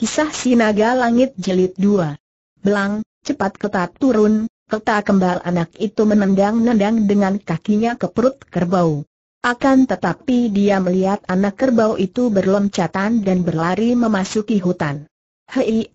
Kisah Sinaga Langit Jelit 2 Belang, cepat ketat turun, keta kembal anak itu menendang-nendang dengan kakinya ke perut kerbau. Akan tetapi dia melihat anak kerbau itu berloncatan dan berlari memasuki hutan. Hei,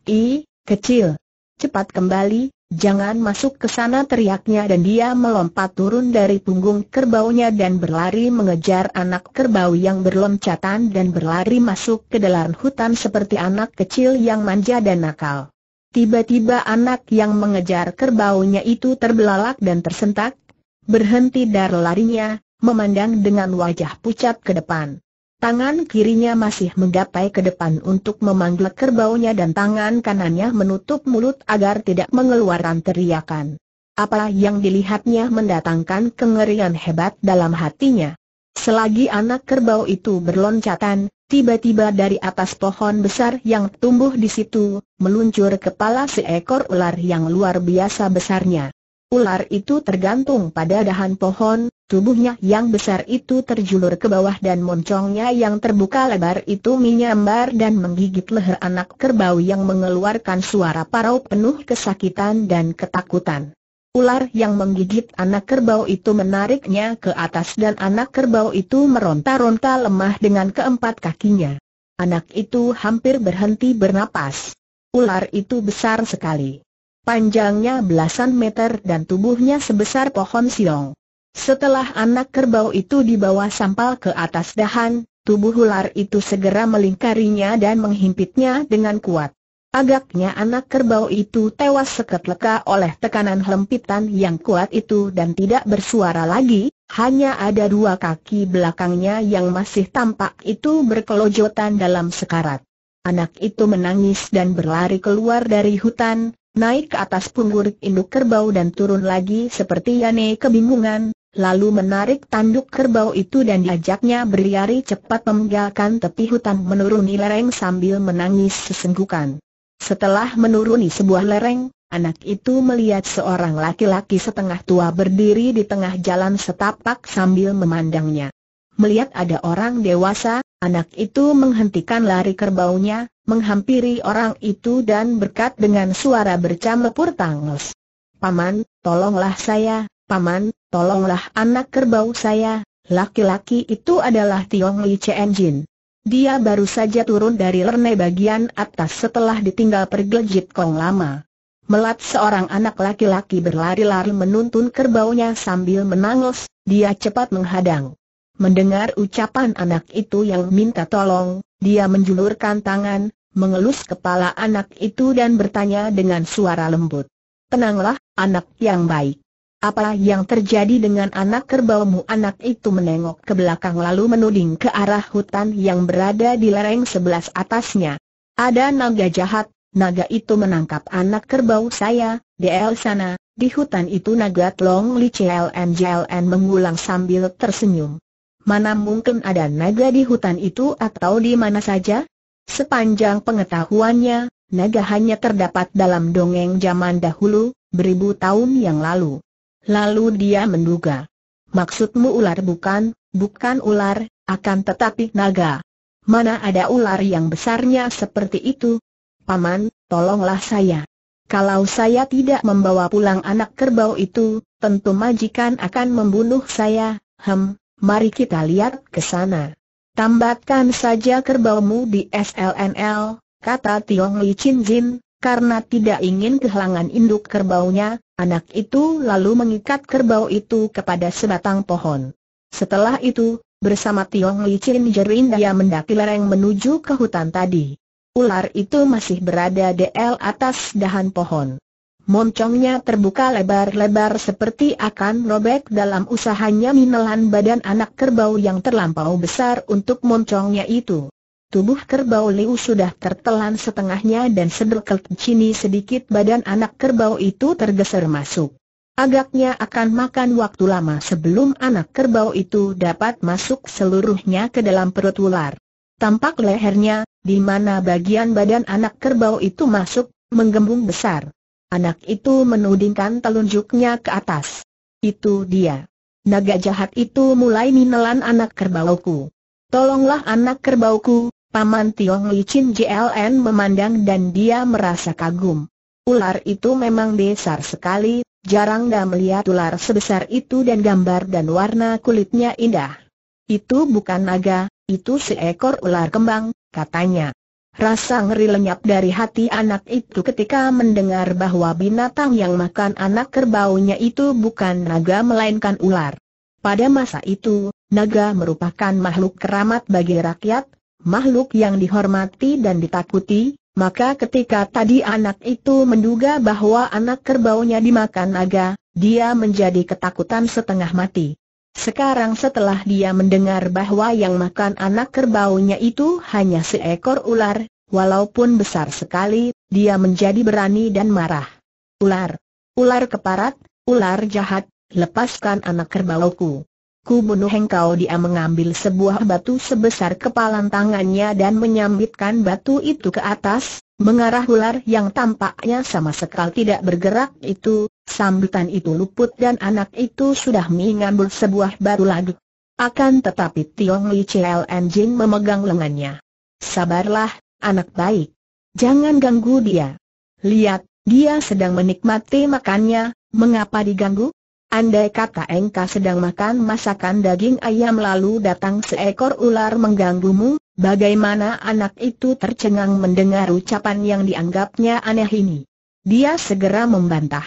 kecil, cepat kembali, Jangan masuk ke sana teriaknya dan dia melompat turun dari punggung kerbaunya dan berlari mengejar anak kerbau yang berloncatan dan berlari masuk ke dalam hutan seperti anak kecil yang manja dan nakal. Tiba-tiba anak yang mengejar kerbaunya itu terbelalak dan tersentak, berhenti dari larinya, memandang dengan wajah pucat ke depan. Tangan kirinya masih menggapai ke depan untuk memanggil kerbaunya dan tangan kanannya menutup mulut agar tidak mengeluarkan teriakan. Apa yang dilihatnya mendatangkan kengerian hebat dalam hatinya. Selagi anak kerbau itu berloncatan, tiba-tiba dari atas pohon besar yang tumbuh di situ, meluncur kepala seekor ular yang luar biasa besarnya. Ular itu tergantung pada dahan pohon, Tubuhnya yang besar itu terjulur ke bawah dan moncongnya yang terbuka lebar itu menyambar dan menggigit leher anak kerbau yang mengeluarkan suara parau penuh kesakitan dan ketakutan. Ular yang menggigit anak kerbau itu menariknya ke atas dan anak kerbau itu meronta-ronta lemah dengan keempat kakinya. Anak itu hampir berhenti bernapas. Ular itu besar sekali. Panjangnya belasan meter dan tubuhnya sebesar pohon silong. Setelah anak kerbau itu dibawa sampal ke atas dahan, tubuh ular itu segera melingkarinya dan menghimpitnya dengan kuat. Agaknya anak kerbau itu tewas seketika oleh tekanan hempitan yang kuat itu dan tidak bersuara lagi, hanya ada dua kaki belakangnya yang masih tampak itu berkelojotan dalam sekarat. Anak itu menangis dan berlari keluar dari hutan, naik ke atas punggur induk kerbau dan turun lagi seperti Yane kebingungan, lalu menarik tanduk kerbau itu dan diajaknya berlari cepat memenggalkan tepi hutan menuruni lereng sambil menangis sesenggukan. Setelah menuruni sebuah lereng, anak itu melihat seorang laki-laki setengah tua berdiri di tengah jalan setapak sambil memandangnya. Melihat ada orang dewasa, anak itu menghentikan lari kerbaunya, menghampiri orang itu dan berkat dengan suara bercampur tangis, Paman, tolonglah saya, Paman, tolonglah anak kerbau saya, laki-laki itu adalah Tiong Li Chen Jin. Dia baru saja turun dari lerne bagian atas setelah ditinggal pergelejit kong lama. Melat seorang anak laki-laki berlari-lari menuntun kerbaunya sambil menangis, dia cepat menghadang. Mendengar ucapan anak itu yang minta tolong, dia menjulurkan tangan, mengelus kepala anak itu dan bertanya dengan suara lembut. Tenanglah, anak yang baik. Apa yang terjadi dengan anak kerbaumu? Anak itu menengok ke belakang lalu menuding ke arah hutan yang berada di lereng sebelas atasnya. Ada naga jahat, naga itu menangkap anak kerbau saya, DL sana, di hutan itu naga tlong li CLN JLN mengulang sambil tersenyum. Mana mungkin ada naga di hutan itu atau di mana saja? Sepanjang pengetahuannya, naga hanya terdapat dalam dongeng zaman dahulu, beribu tahun yang lalu. Lalu dia menduga. Maksudmu ular bukan, bukan ular, akan tetapi naga. Mana ada ular yang besarnya seperti itu? Paman, tolonglah saya. Kalau saya tidak membawa pulang anak kerbau itu, tentu majikan akan membunuh saya, hem, mari kita lihat ke sana. Tambatkan saja kerbaumu di SLNL, kata Tiong Li Chin Jin, karena tidak ingin kehilangan induk kerbaunya, anak itu lalu mengikat kerbau itu kepada sebatang pohon. Setelah itu, bersama Tiong Li Chin Jerin dia mendaki lereng menuju ke hutan tadi. Ular itu masih berada di atas dahan pohon. Moncongnya terbuka lebar-lebar seperti akan robek dalam usahanya menelan badan anak kerbau yang terlampau besar untuk moncongnya itu. Tubuh kerbau Liu sudah tertelan setengahnya dan sedekel cini sedikit badan anak kerbau itu tergeser masuk. Agaknya akan makan waktu lama sebelum anak kerbau itu dapat masuk seluruhnya ke dalam perut ular. Tampak lehernya, di mana bagian badan anak kerbau itu masuk, menggembung besar. Anak itu menudingkan telunjuknya ke atas. Itu dia. Naga jahat itu mulai menelan anak kerbauku. Tolonglah anak kerbauku, Paman Tiong Li Chin JLN memandang dan dia merasa kagum. Ular itu memang besar sekali, jarang dah melihat ular sebesar itu dan gambar dan warna kulitnya indah. Itu bukan naga, itu seekor ular kembang, katanya. Rasa ngeri lenyap dari hati anak itu ketika mendengar bahwa binatang yang makan anak kerbaunya itu bukan naga melainkan ular. Pada masa itu, naga merupakan makhluk keramat bagi rakyat, makhluk yang dihormati dan ditakuti, maka ketika tadi anak itu menduga bahwa anak kerbaunya dimakan naga, dia menjadi ketakutan setengah mati. Sekarang setelah dia mendengar bahwa yang makan anak kerbaunya itu hanya seekor ular, walaupun besar sekali, dia menjadi berani dan marah. Ular! Ular keparat, ular jahat, lepaskan anak kerbauku. Ku bunuh engkau dia mengambil sebuah batu sebesar kepalan tangannya dan menyambitkan batu itu ke atas, mengarah ular yang tampaknya sama sekali tidak bergerak itu, sambutan itu luput dan anak itu sudah mengambil sebuah batu lagi. Akan tetapi Tiong Li CLN Jin memegang lengannya. Sabarlah, anak baik. Jangan ganggu dia. Lihat, dia sedang menikmati makannya, mengapa diganggu? Andai kata engka sedang makan masakan daging ayam lalu datang seekor ular mengganggumu, bagaimana anak itu tercengang mendengar ucapan yang dianggapnya aneh ini. Dia segera membantah.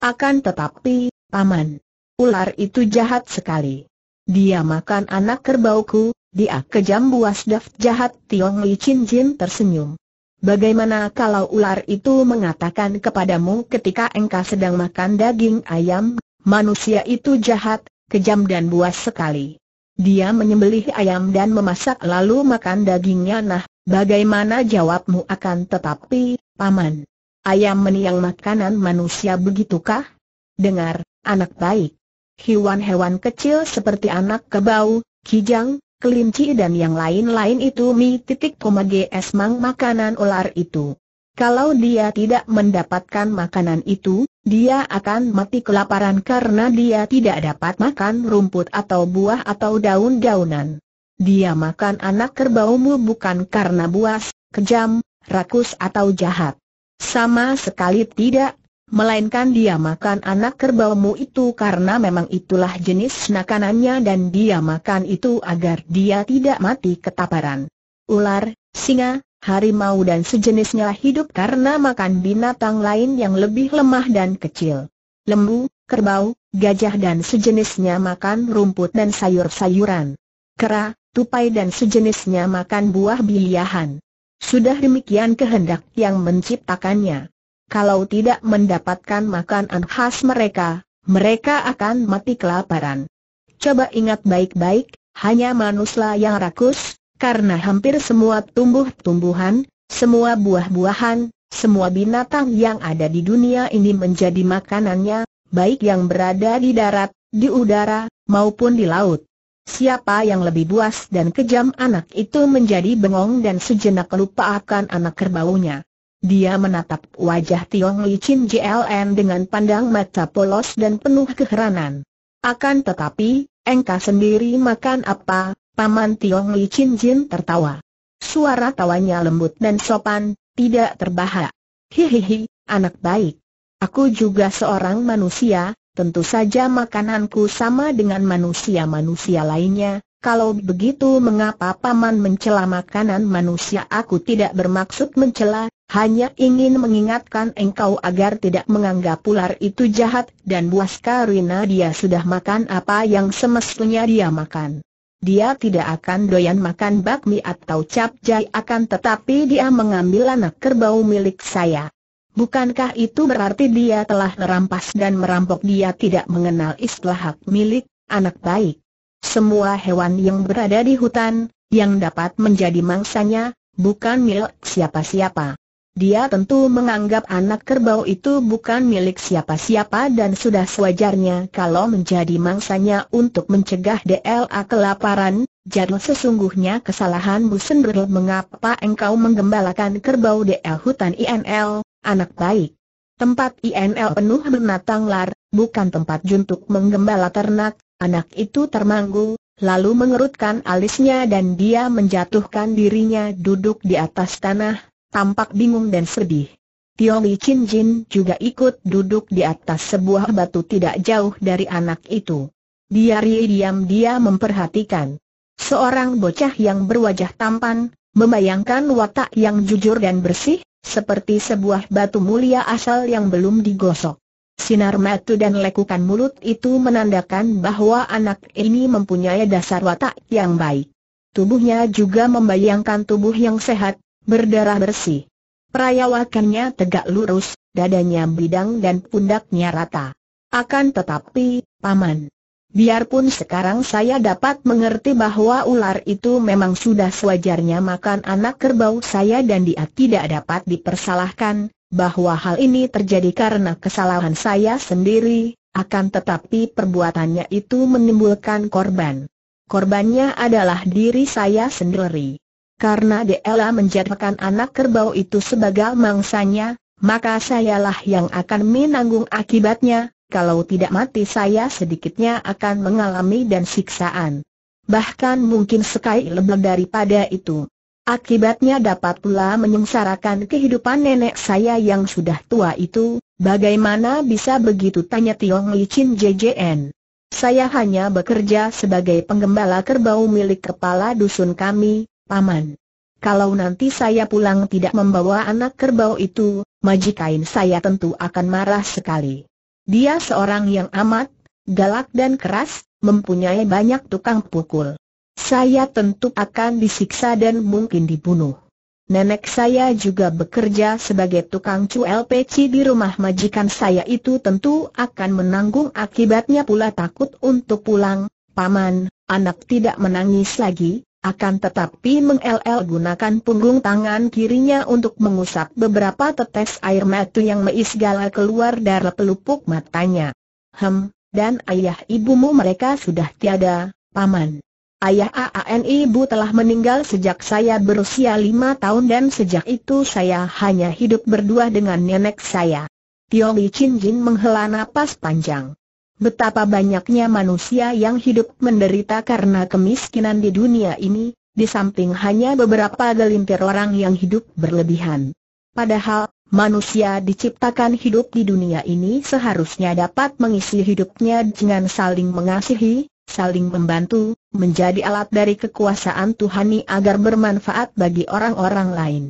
Akan tetapi, paman, ular itu jahat sekali. Dia makan anak kerbauku, dia kejam buas daft jahat Tiong Li Chin Jin tersenyum. Bagaimana kalau ular itu mengatakan kepadamu ketika engkau sedang makan daging ayam, Manusia itu jahat, kejam dan buas sekali. Dia menyembelih ayam dan memasak lalu makan dagingnya nah, bagaimana jawabmu akan tetapi, paman? Ayam meniang makanan manusia begitukah? Dengar, anak baik. Hewan-hewan kecil seperti anak kebau, kijang, kelinci dan yang lain-lain itu mi titik koma gs mang makanan ular itu. Kalau dia tidak mendapatkan makanan itu, dia akan mati kelaparan karena dia tidak dapat makan rumput atau buah atau daun-daunan. Dia makan anak kerbaumu bukan karena buas, kejam, rakus atau jahat. Sama sekali tidak, melainkan dia makan anak kerbaumu itu karena memang itulah jenis makanannya dan dia makan itu agar dia tidak mati ketaparan. Ular, singa, harimau dan sejenisnya hidup karena makan binatang lain yang lebih lemah dan kecil. Lembu, kerbau, gajah dan sejenisnya makan rumput dan sayur-sayuran. Kera, tupai dan sejenisnya makan buah biliahan. Sudah demikian kehendak yang menciptakannya. Kalau tidak mendapatkan makanan khas mereka, mereka akan mati kelaparan. Coba ingat baik-baik, hanya manusia yang rakus, karena hampir semua tumbuh-tumbuhan, semua buah-buahan, semua binatang yang ada di dunia ini menjadi makanannya, baik yang berada di darat, di udara, maupun di laut. Siapa yang lebih buas dan kejam anak itu menjadi bengong dan sejenak lupa akan anak kerbaunya. Dia menatap wajah Tiong Li Chin JLN dengan pandang mata polos dan penuh keheranan. Akan tetapi, engkau sendiri makan apa, Paman Tiong Li Chin Jin tertawa. Suara tawanya lembut dan sopan, tidak terbahak. Hihihi, anak baik. Aku juga seorang manusia, tentu saja makananku sama dengan manusia-manusia lainnya. Kalau begitu mengapa paman mencela makanan manusia aku tidak bermaksud mencela, hanya ingin mengingatkan engkau agar tidak menganggap ular itu jahat dan buas Karina dia sudah makan apa yang semestinya dia makan dia tidak akan doyan makan bakmi atau capjai akan tetapi dia mengambil anak kerbau milik saya. Bukankah itu berarti dia telah merampas dan merampok dia tidak mengenal istilah hak milik, anak baik. Semua hewan yang berada di hutan, yang dapat menjadi mangsanya, bukan milik siapa-siapa. Dia tentu menganggap anak kerbau itu bukan milik siapa-siapa dan sudah sewajarnya kalau menjadi mangsanya untuk mencegah DLA kelaparan. Jadul sesungguhnya kesalahanmu sendiri mengapa engkau menggembalakan kerbau DL hutan INL, anak baik. Tempat INL penuh menatang lar, bukan tempat juntuk menggembala ternak, anak itu termangu, lalu mengerutkan alisnya dan dia menjatuhkan dirinya duduk di atas tanah, tampak bingung dan sedih. Tio Li Chin Jin juga ikut duduk di atas sebuah batu tidak jauh dari anak itu. Dia diam dia memperhatikan. Seorang bocah yang berwajah tampan, membayangkan watak yang jujur dan bersih, seperti sebuah batu mulia asal yang belum digosok. Sinar mata dan lekukan mulut itu menandakan bahwa anak ini mempunyai dasar watak yang baik. Tubuhnya juga membayangkan tubuh yang sehat, berdarah bersih. Perayawakannya tegak lurus, dadanya bidang dan pundaknya rata. Akan tetapi, Paman, biarpun sekarang saya dapat mengerti bahwa ular itu memang sudah sewajarnya makan anak kerbau saya dan dia tidak dapat dipersalahkan, bahwa hal ini terjadi karena kesalahan saya sendiri, akan tetapi perbuatannya itu menimbulkan korban. Korbannya adalah diri saya sendiri karena Della menjadikan anak kerbau itu sebagai mangsanya, maka sayalah yang akan menanggung akibatnya, kalau tidak mati saya sedikitnya akan mengalami dan siksaan. Bahkan mungkin sekali lebih daripada itu. Akibatnya dapat pula menyengsarakan kehidupan nenek saya yang sudah tua itu, bagaimana bisa begitu tanya Tiong Licin JJN. Saya hanya bekerja sebagai penggembala kerbau milik kepala dusun kami, Paman. Kalau nanti saya pulang tidak membawa anak kerbau itu, Majikain saya tentu akan marah sekali. Dia seorang yang amat galak dan keras, mempunyai banyak tukang pukul. Saya tentu akan disiksa dan mungkin dibunuh. Nenek saya juga bekerja sebagai tukang cuel peci di rumah majikan saya itu tentu akan menanggung akibatnya pula takut untuk pulang. Paman, anak tidak menangis lagi, akan tetapi mengll gunakan punggung tangan kirinya untuk mengusap beberapa tetes air mata yang meisgala keluar dari pelupuk matanya. Hem, dan ayah ibumu mereka sudah tiada, paman. Ayah AAN ibu telah meninggal sejak saya berusia lima tahun dan sejak itu saya hanya hidup berdua dengan nenek saya. Tio Li Chin Jin menghela napas panjang. Betapa banyaknya manusia yang hidup menderita karena kemiskinan di dunia ini, di samping hanya beberapa gelintir orang yang hidup berlebihan. Padahal, manusia diciptakan hidup di dunia ini seharusnya dapat mengisi hidupnya dengan saling mengasihi, saling membantu, menjadi alat dari kekuasaan Tuhani agar bermanfaat bagi orang-orang lain.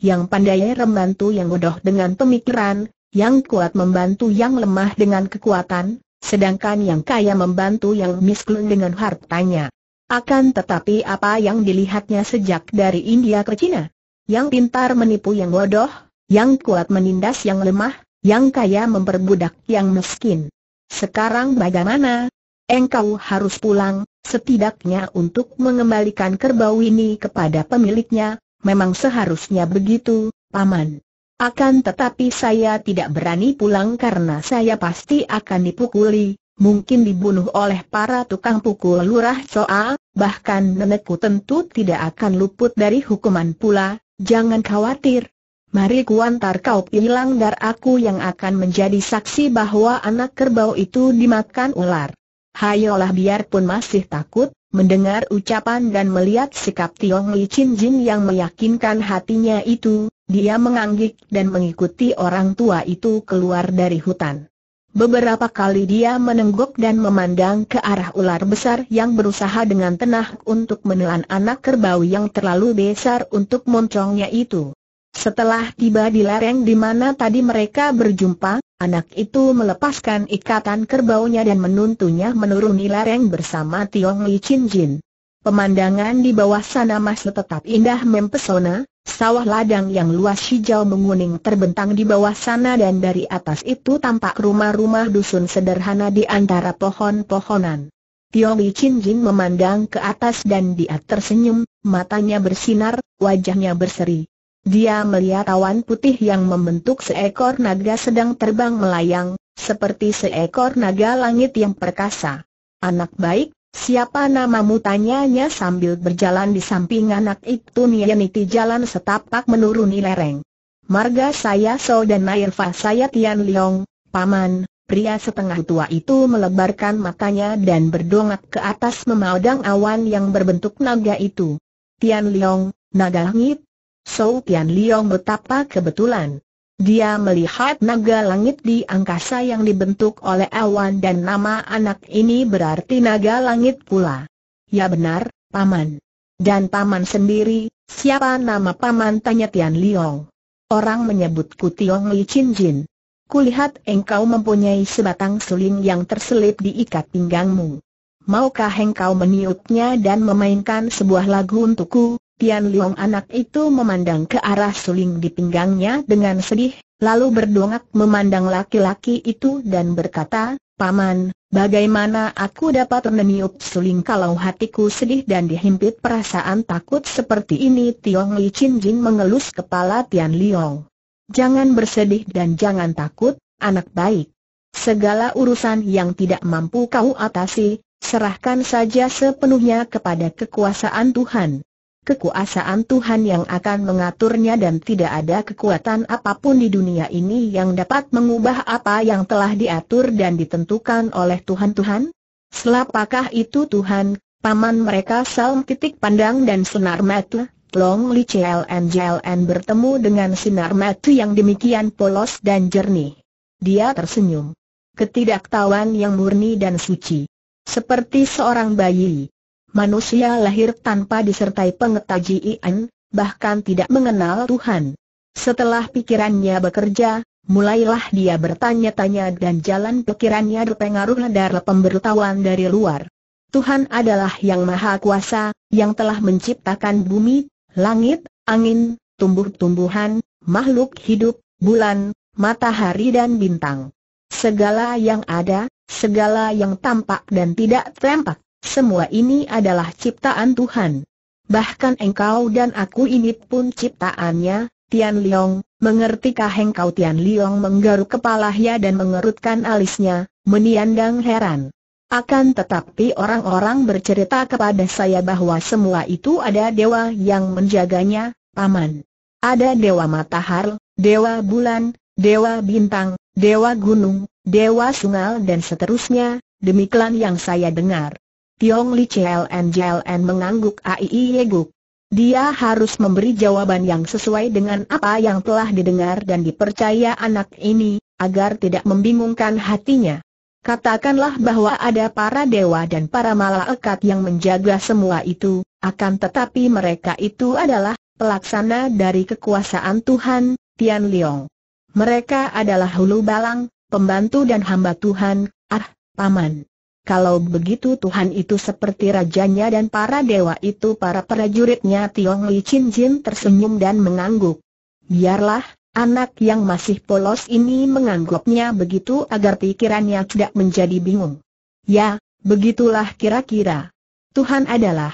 Yang pandai membantu yang bodoh dengan pemikiran, yang kuat membantu yang lemah dengan kekuatan, sedangkan yang kaya membantu yang miskin dengan hartanya. Akan tetapi apa yang dilihatnya sejak dari India ke Cina? Yang pintar menipu yang bodoh, yang kuat menindas yang lemah, yang kaya memperbudak yang miskin. Sekarang bagaimana? Engkau harus pulang, setidaknya untuk mengembalikan kerbau ini kepada pemiliknya, memang seharusnya begitu, Paman. Akan tetapi saya tidak berani pulang karena saya pasti akan dipukuli, mungkin dibunuh oleh para tukang pukul lurah Soal, bahkan nenekku tentu tidak akan luput dari hukuman pula, jangan khawatir. Mari kuantar kau hilang dar aku yang akan menjadi saksi bahwa anak kerbau itu dimakan ular. Hayolah biarpun masih takut, mendengar ucapan dan melihat sikap Tiong Li Chin Jin yang meyakinkan hatinya itu, dia mengangguk dan mengikuti orang tua itu keluar dari hutan. Beberapa kali dia menenggok dan memandang ke arah ular besar yang berusaha dengan tenang untuk menelan anak kerbau yang terlalu besar untuk moncongnya itu. Setelah tiba di lereng di mana tadi mereka berjumpa, anak itu melepaskan ikatan kerbaunya dan menuntunnya menuruni lereng bersama Tiong Li Chin Jin. Pemandangan di bawah sana masih tetap indah mempesona, Sawah ladang yang luas hijau menguning terbentang di bawah sana dan dari atas itu tampak rumah-rumah dusun sederhana di antara pohon-pohonan. Tio Li Chin Jin memandang ke atas dan dia tersenyum, matanya bersinar, wajahnya berseri. Dia melihat awan putih yang membentuk seekor naga sedang terbang melayang, seperti seekor naga langit yang perkasa. Anak baik, Siapa namamu tanyanya sambil berjalan di samping anak itu Nianiti jalan setapak menuruni lereng. Marga saya So dan Nairfa saya Tian Liong, paman, pria setengah tua itu melebarkan matanya dan berdongak ke atas memandang awan yang berbentuk naga itu. Tian Liong, naga langit. So Tian Liong betapa kebetulan. Dia melihat naga langit di angkasa yang dibentuk oleh awan dan nama anak ini berarti naga langit pula. Ya benar, Paman. Dan Paman sendiri, siapa nama Paman? Tanya Tian Liong. Orang menyebutku Tiong Li Chin Jin. Kulihat engkau mempunyai sebatang suling yang terselip di ikat pinggangmu. Maukah engkau meniupnya dan memainkan sebuah lagu untukku? Tian Liong anak itu memandang ke arah suling di pinggangnya dengan sedih, lalu berdongak memandang laki-laki itu dan berkata, Paman, bagaimana aku dapat meniup suling kalau hatiku sedih dan dihimpit perasaan takut seperti ini Tiong Li Chin Jin mengelus kepala Tian Liong. Jangan bersedih dan jangan takut, anak baik. Segala urusan yang tidak mampu kau atasi, serahkan saja sepenuhnya kepada kekuasaan Tuhan kekuasaan Tuhan yang akan mengaturnya dan tidak ada kekuatan apapun di dunia ini yang dapat mengubah apa yang telah diatur dan ditentukan oleh Tuhan-Tuhan? Selapakah itu Tuhan, paman mereka Salm titik pandang dan Senar mata, Long Li CLN and bertemu dengan sinar mata yang demikian polos dan jernih. Dia tersenyum. Ketidaktahuan yang murni dan suci. Seperti seorang bayi, Manusia lahir tanpa disertai pengetajian, bahkan tidak mengenal Tuhan. Setelah pikirannya bekerja, mulailah dia bertanya-tanya dan jalan pikirannya berpengaruh dari pemberitahuan dari luar. Tuhan adalah yang maha kuasa, yang telah menciptakan bumi, langit, angin, tumbuh-tumbuhan, makhluk hidup, bulan, matahari dan bintang. Segala yang ada, segala yang tampak dan tidak tampak, semua ini adalah ciptaan Tuhan. Bahkan engkau dan aku ini pun ciptaannya, Tian Liong, mengertikah engkau Tian Liong menggaruk kepala ya dan mengerutkan alisnya, meniandang heran. Akan tetapi orang-orang bercerita kepada saya bahwa semua itu ada dewa yang menjaganya, Paman. Ada dewa matahari, dewa bulan, dewa bintang, dewa gunung, dewa sungai dan seterusnya, demikian yang saya dengar. Tiong Li Jiel JLN mengangguk AII Yeguk. Dia harus memberi jawaban yang sesuai dengan apa yang telah didengar dan dipercaya anak ini, agar tidak membingungkan hatinya. Katakanlah bahwa ada para dewa dan para malaikat yang menjaga semua itu, akan tetapi mereka itu adalah pelaksana dari kekuasaan Tuhan, Tian Liong. Mereka adalah hulu balang, pembantu dan hamba Tuhan, ah, paman. Kalau begitu Tuhan itu seperti rajanya dan para dewa itu para prajuritnya Tiong Li Chin Jin tersenyum dan mengangguk. Biarlah, anak yang masih polos ini mengangguknya begitu agar pikirannya tidak menjadi bingung. Ya, begitulah kira-kira. Tuhan adalah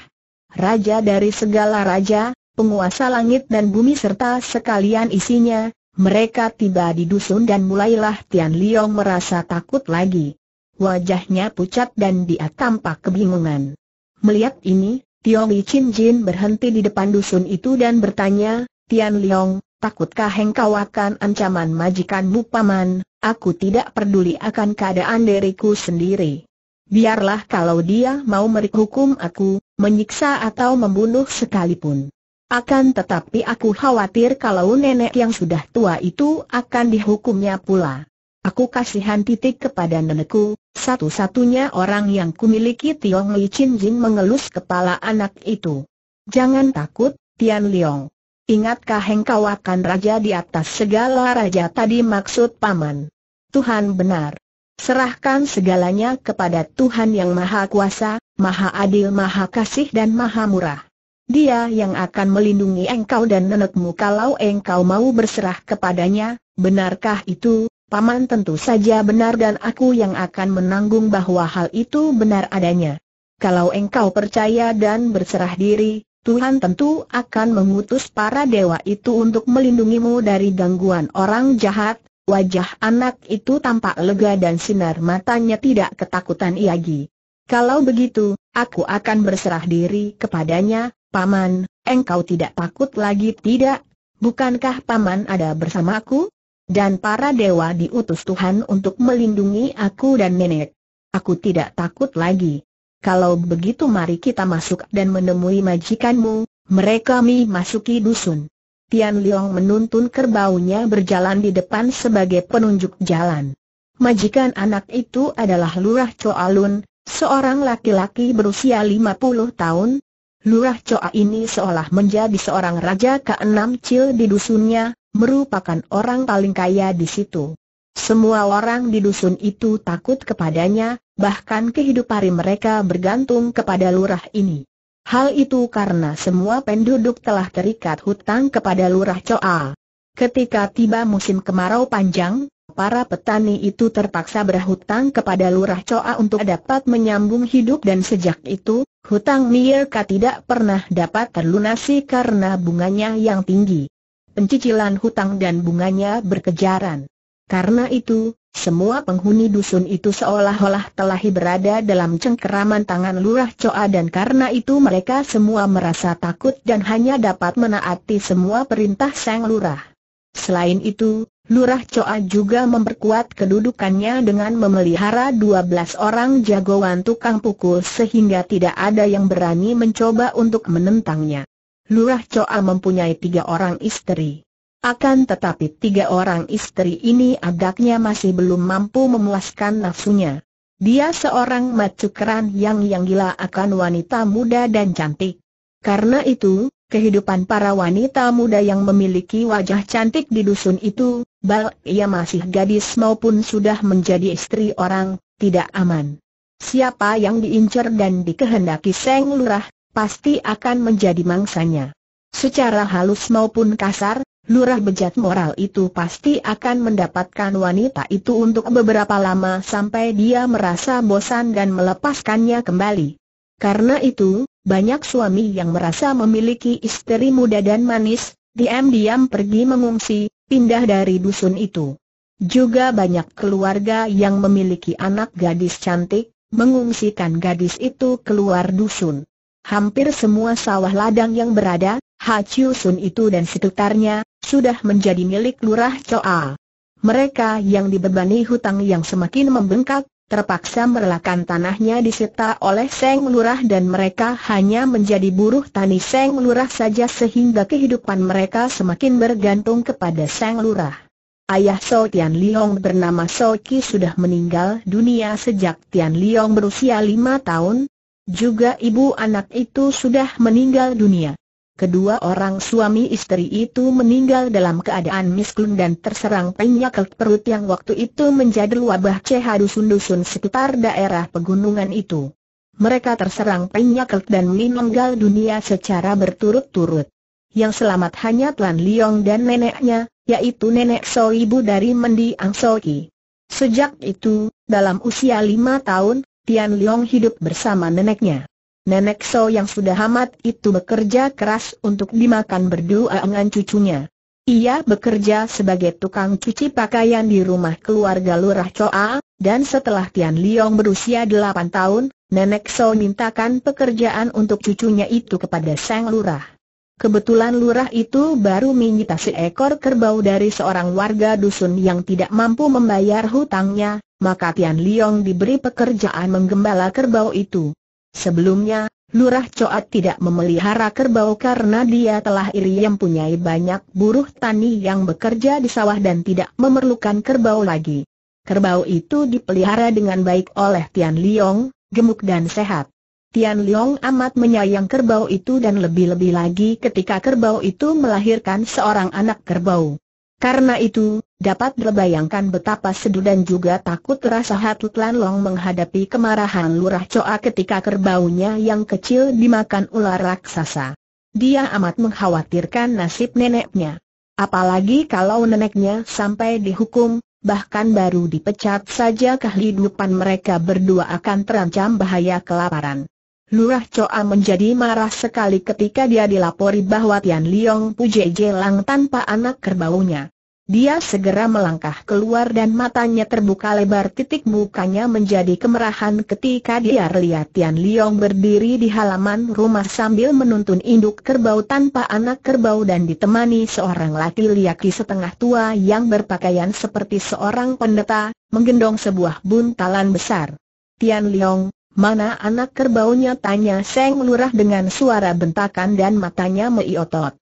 Raja dari segala raja, penguasa langit dan bumi serta sekalian isinya, mereka tiba di dusun dan mulailah Tian Liong merasa takut lagi. Wajahnya pucat dan dia tampak kebingungan. Melihat ini, Tiong Li Chin Jin berhenti di depan dusun itu dan bertanya, Tian Liong, takutkah engkau akan ancaman majikanmu paman? Aku tidak peduli akan keadaan diriku sendiri. Biarlah kalau dia mau menghukum aku, menyiksa atau membunuh sekalipun. Akan tetapi aku khawatir kalau nenek yang sudah tua itu akan dihukumnya pula. Aku kasihan titik kepada nenekku, satu-satunya orang yang kumiliki Tiong Li Chin Jin mengelus kepala anak itu. Jangan takut, Tian Liong. Ingatkah engkau akan raja di atas segala raja tadi maksud paman? Tuhan benar. Serahkan segalanya kepada Tuhan yang Maha Kuasa, Maha Adil, Maha Kasih dan Maha Murah. Dia yang akan melindungi engkau dan nenekmu kalau engkau mau berserah kepadanya, benarkah itu, Paman tentu saja benar dan aku yang akan menanggung bahwa hal itu benar adanya. Kalau engkau percaya dan berserah diri, Tuhan tentu akan mengutus para dewa itu untuk melindungimu dari gangguan orang jahat. Wajah anak itu tampak lega dan sinar matanya tidak ketakutan lagi. Kalau begitu, aku akan berserah diri kepadanya, Paman, engkau tidak takut lagi tidak? Bukankah Paman ada bersamaku? Dan para dewa diutus Tuhan untuk melindungi aku dan nenek. Aku tidak takut lagi. Kalau begitu mari kita masuk dan menemui majikanmu, mereka mi masuki dusun. Tian Liang menuntun kerbaunya berjalan di depan sebagai penunjuk jalan. Majikan anak itu adalah Lurah Choa Lun, seorang laki-laki berusia 50 tahun. Lurah Choa ini seolah menjadi seorang raja keenam cil di dusunnya, merupakan orang paling kaya di situ. Semua orang di dusun itu takut kepadanya, bahkan kehidupan mereka bergantung kepada lurah ini. Hal itu karena semua penduduk telah terikat hutang kepada lurah Coa. Ketika tiba musim kemarau panjang, para petani itu terpaksa berhutang kepada lurah Coa untuk dapat menyambung hidup dan sejak itu, hutang mereka tidak pernah dapat terlunasi karena bunganya yang tinggi pencicilan hutang dan bunganya berkejaran. Karena itu, semua penghuni dusun itu seolah-olah telah berada dalam cengkeraman tangan lurah Coa dan karena itu mereka semua merasa takut dan hanya dapat menaati semua perintah sang lurah. Selain itu, Lurah Coa juga memperkuat kedudukannya dengan memelihara 12 orang jagoan tukang pukul sehingga tidak ada yang berani mencoba untuk menentangnya. Lurah Coa mempunyai tiga orang istri. Akan tetapi tiga orang istri ini agaknya masih belum mampu memuaskan nafsunya. Dia seorang macukeran yang yang gila akan wanita muda dan cantik. Karena itu, kehidupan para wanita muda yang memiliki wajah cantik di dusun itu, bal ia masih gadis maupun sudah menjadi istri orang, tidak aman. Siapa yang diincar dan dikehendaki Seng Lurah, pasti akan menjadi mangsanya. Secara halus maupun kasar, lurah bejat moral itu pasti akan mendapatkan wanita itu untuk beberapa lama sampai dia merasa bosan dan melepaskannya kembali. Karena itu, banyak suami yang merasa memiliki istri muda dan manis, diam-diam pergi mengungsi, pindah dari dusun itu. Juga banyak keluarga yang memiliki anak gadis cantik, mengungsikan gadis itu keluar dusun hampir semua sawah ladang yang berada, Hachiu Sun itu dan sekitarnya, sudah menjadi milik Lurah Choa. Mereka yang dibebani hutang yang semakin membengkak, terpaksa merelakan tanahnya disita oleh Seng Lurah dan mereka hanya menjadi buruh tani Seng Lurah saja sehingga kehidupan mereka semakin bergantung kepada Seng Lurah. Ayah So Tian Liong bernama So Ki sudah meninggal dunia sejak Tian Liong berusia lima tahun, juga ibu anak itu sudah meninggal dunia. Kedua orang suami istri itu meninggal dalam keadaan miskin dan terserang penyakit perut yang waktu itu menjadi wabah CH dusun-dusun sekitar daerah pegunungan itu. Mereka terserang penyakit dan meninggal dunia secara berturut-turut. Yang selamat hanya Tuan Liong dan neneknya, yaitu nenek So ibu dari Mendiang Soi. Sejak itu, dalam usia lima tahun, Tian Leong hidup bersama neneknya. Nenek So yang sudah amat itu bekerja keras untuk dimakan berdua dengan cucunya. Ia bekerja sebagai tukang cuci pakaian di rumah keluarga Lurah Choa, dan setelah Tian Liong berusia 8 tahun, Nenek So mintakan pekerjaan untuk cucunya itu kepada Sang Lurah. Kebetulan Lurah itu baru menyita seekor kerbau dari seorang warga dusun yang tidak mampu membayar hutangnya, maka Tian Liong diberi pekerjaan menggembala kerbau itu. Sebelumnya, Lurah Coat tidak memelihara kerbau karena dia telah iri yang punya banyak buruh tani yang bekerja di sawah dan tidak memerlukan kerbau lagi. Kerbau itu dipelihara dengan baik oleh Tian Liong, gemuk dan sehat. Tian Liong amat menyayang kerbau itu dan lebih-lebih lagi ketika kerbau itu melahirkan seorang anak kerbau. Karena itu, Dapat berbayangkan betapa sedu dan juga takut rasa Hatut Tlan Long menghadapi kemarahan lurah Coa ketika kerbaunya yang kecil dimakan ular raksasa. Dia amat mengkhawatirkan nasib neneknya. Apalagi kalau neneknya sampai dihukum, bahkan baru dipecat saja kehidupan mereka berdua akan terancam bahaya kelaparan. Lurah Coa menjadi marah sekali ketika dia dilapori bahwa Tian Liong puji Jelang tanpa anak kerbaunya. Dia segera melangkah keluar dan matanya terbuka lebar titik mukanya menjadi kemerahan ketika dia lihat Tian Liong berdiri di halaman rumah sambil menuntun induk kerbau tanpa anak kerbau dan ditemani seorang laki-laki setengah tua yang berpakaian seperti seorang pendeta, menggendong sebuah buntalan besar. Tian Liong, mana anak kerbaunya tanya Seng Lurah dengan suara bentakan dan matanya meiotot.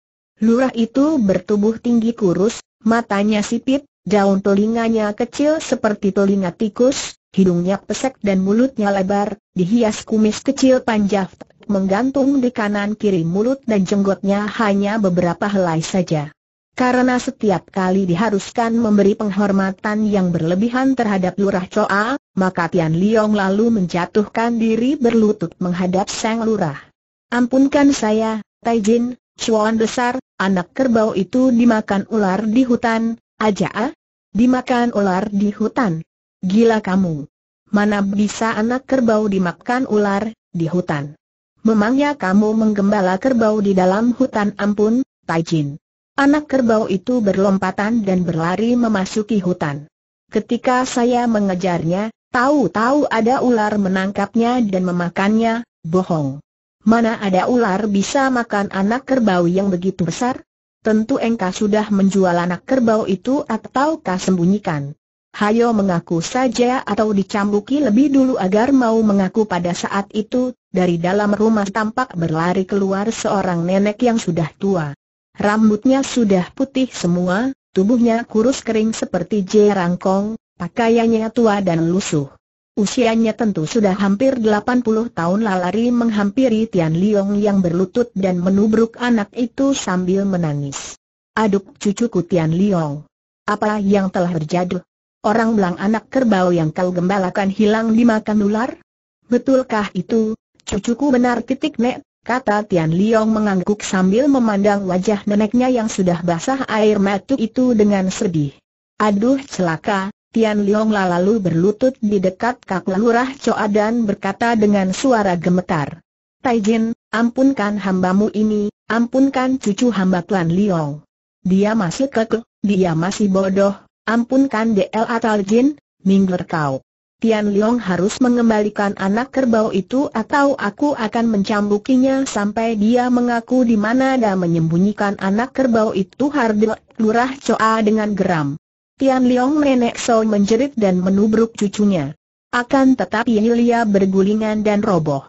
Lurah itu bertubuh tinggi kurus, matanya sipit, daun telinganya kecil seperti telinga tikus, hidungnya pesek dan mulutnya lebar, dihias kumis kecil panjang menggantung di kanan kiri mulut dan jenggotnya hanya beberapa helai saja. Karena setiap kali diharuskan memberi penghormatan yang berlebihan terhadap lurah Choa, maka Tian Liong lalu menjatuhkan diri berlutut menghadap sang lurah. Ampunkan saya, Taijin, Cuan besar, anak kerbau itu dimakan ular di hutan, aja ah, Dimakan ular di hutan. Gila kamu. Mana bisa anak kerbau dimakan ular, di hutan. Memangnya kamu menggembala kerbau di dalam hutan ampun, Taijin. Anak kerbau itu berlompatan dan berlari memasuki hutan. Ketika saya mengejarnya, tahu-tahu ada ular menangkapnya dan memakannya, bohong. Mana ada ular bisa makan anak kerbau yang begitu besar? Tentu engkau sudah menjual anak kerbau itu ataukah sembunyikan? Hayo mengaku saja atau dicambuki lebih dulu agar mau mengaku pada saat itu, dari dalam rumah tampak berlari keluar seorang nenek yang sudah tua. Rambutnya sudah putih semua, tubuhnya kurus kering seperti jerangkong, pakaiannya tua dan lusuh. Usianya tentu sudah hampir 80 tahun lalari menghampiri Tian Liong yang berlutut dan menubruk anak itu sambil menangis. Aduk cucuku Tian Liong. Apa yang telah terjadi? Orang belang anak kerbau yang kau gembalakan hilang dimakan ular? Betulkah itu, cucuku benar titik nek, kata Tian Liong mengangguk sambil memandang wajah neneknya yang sudah basah air mata itu dengan sedih. Aduh celaka, Tian Liong lalu berlutut di dekat kak lurah Choa dan berkata dengan suara gemetar. Taijin, ampunkan hambamu ini, ampunkan cucu hamba Tuan Liong. Dia masih kekeh, dia masih bodoh, ampunkan DL atau Jin, minggir kau. Tian Liong harus mengembalikan anak kerbau itu atau aku akan mencambukinya sampai dia mengaku di mana dan menyembunyikan anak kerbau itu Hardil, lurah Coa dengan geram. Tian Liang nenek So menjerit dan menubruk cucunya. Akan tetapi Yulia bergulingan dan roboh.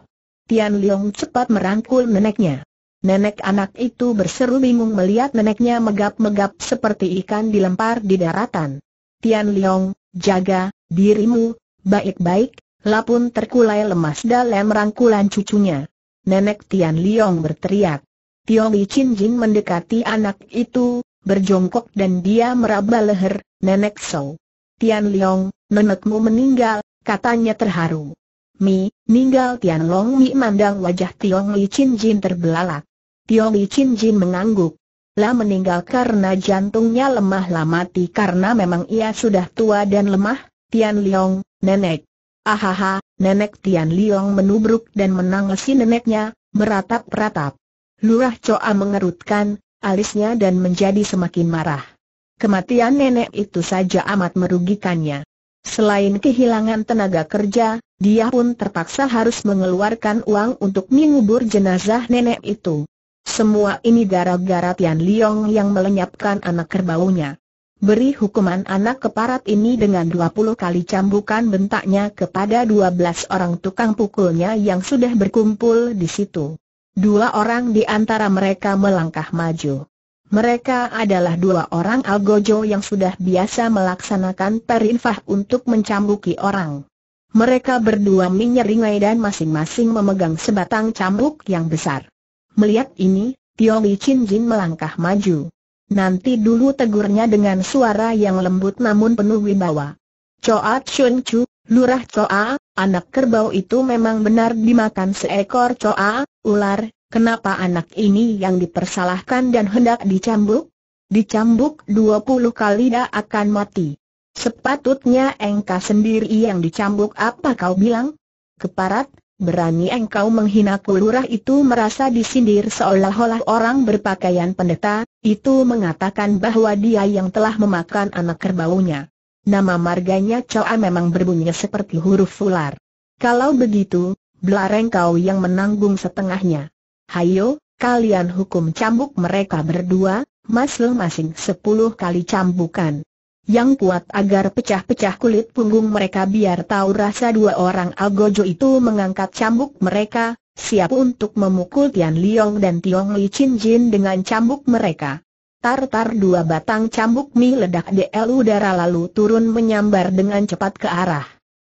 Tian Liang cepat merangkul neneknya. Nenek anak itu berseru bingung melihat neneknya megap-megap seperti ikan dilempar di daratan. Tian Liang, jaga dirimu, baik-baik, lapun terkulai lemas dalam rangkulan cucunya. Nenek Tian Liang berteriak. Tio Li Chin Jin mendekati anak itu, berjongkok dan dia meraba leher, Nenek So, Tian Liang, nenekmu meninggal, katanya terharu. Mi, meninggal Tian Long Mi mandang wajah Tiong Li Chin Jin terbelalak. Tiong Li Chin Jin mengangguk. Lah meninggal karena jantungnya lemah lah mati karena memang ia sudah tua dan lemah, Tian Liang, nenek. Ahaha, nenek Tian Liang menubruk dan menangisi neneknya, meratap-ratap. Lurah Coa mengerutkan alisnya dan menjadi semakin marah kematian nenek itu saja amat merugikannya. Selain kehilangan tenaga kerja, dia pun terpaksa harus mengeluarkan uang untuk mengubur jenazah nenek itu. Semua ini gara-gara Tian Liong yang melenyapkan anak kerbaunya. Beri hukuman anak keparat ini dengan 20 kali cambukan bentaknya kepada 12 orang tukang pukulnya yang sudah berkumpul di situ. Dua orang di antara mereka melangkah maju. Mereka adalah dua orang algojo yang sudah biasa melaksanakan perinfah untuk mencambuki orang. Mereka berdua menyeringai dan masing-masing memegang sebatang cambuk yang besar. Melihat ini, Tio Li Chin Jin melangkah maju. Nanti dulu tegurnya dengan suara yang lembut namun penuh wibawa. Choa Chun Chu, Lurah Choa, anak kerbau itu memang benar dimakan seekor Choa, ular, Kenapa anak ini yang dipersalahkan dan hendak dicambuk? Dicambuk dua puluh kali dia akan mati. Sepatutnya engkau sendiri yang dicambuk apa kau bilang? Keparat, berani engkau menghina kulurah itu merasa disindir seolah-olah orang berpakaian pendeta, itu mengatakan bahwa dia yang telah memakan anak kerbaunya. Nama marganya Choa memang berbunyi seperti huruf ular. Kalau begitu, belareng kau yang menanggung setengahnya. Hayo, kalian hukum cambuk mereka berdua, masing-masing sepuluh kali cambukan. Yang kuat agar pecah-pecah kulit punggung mereka biar tahu rasa dua orang algojo itu mengangkat cambuk mereka, siap untuk memukul Tian Liong dan Tiong Li Chin Jin dengan cambuk mereka. Tartar dua batang cambuk mi ledak di udara lalu turun menyambar dengan cepat ke arah.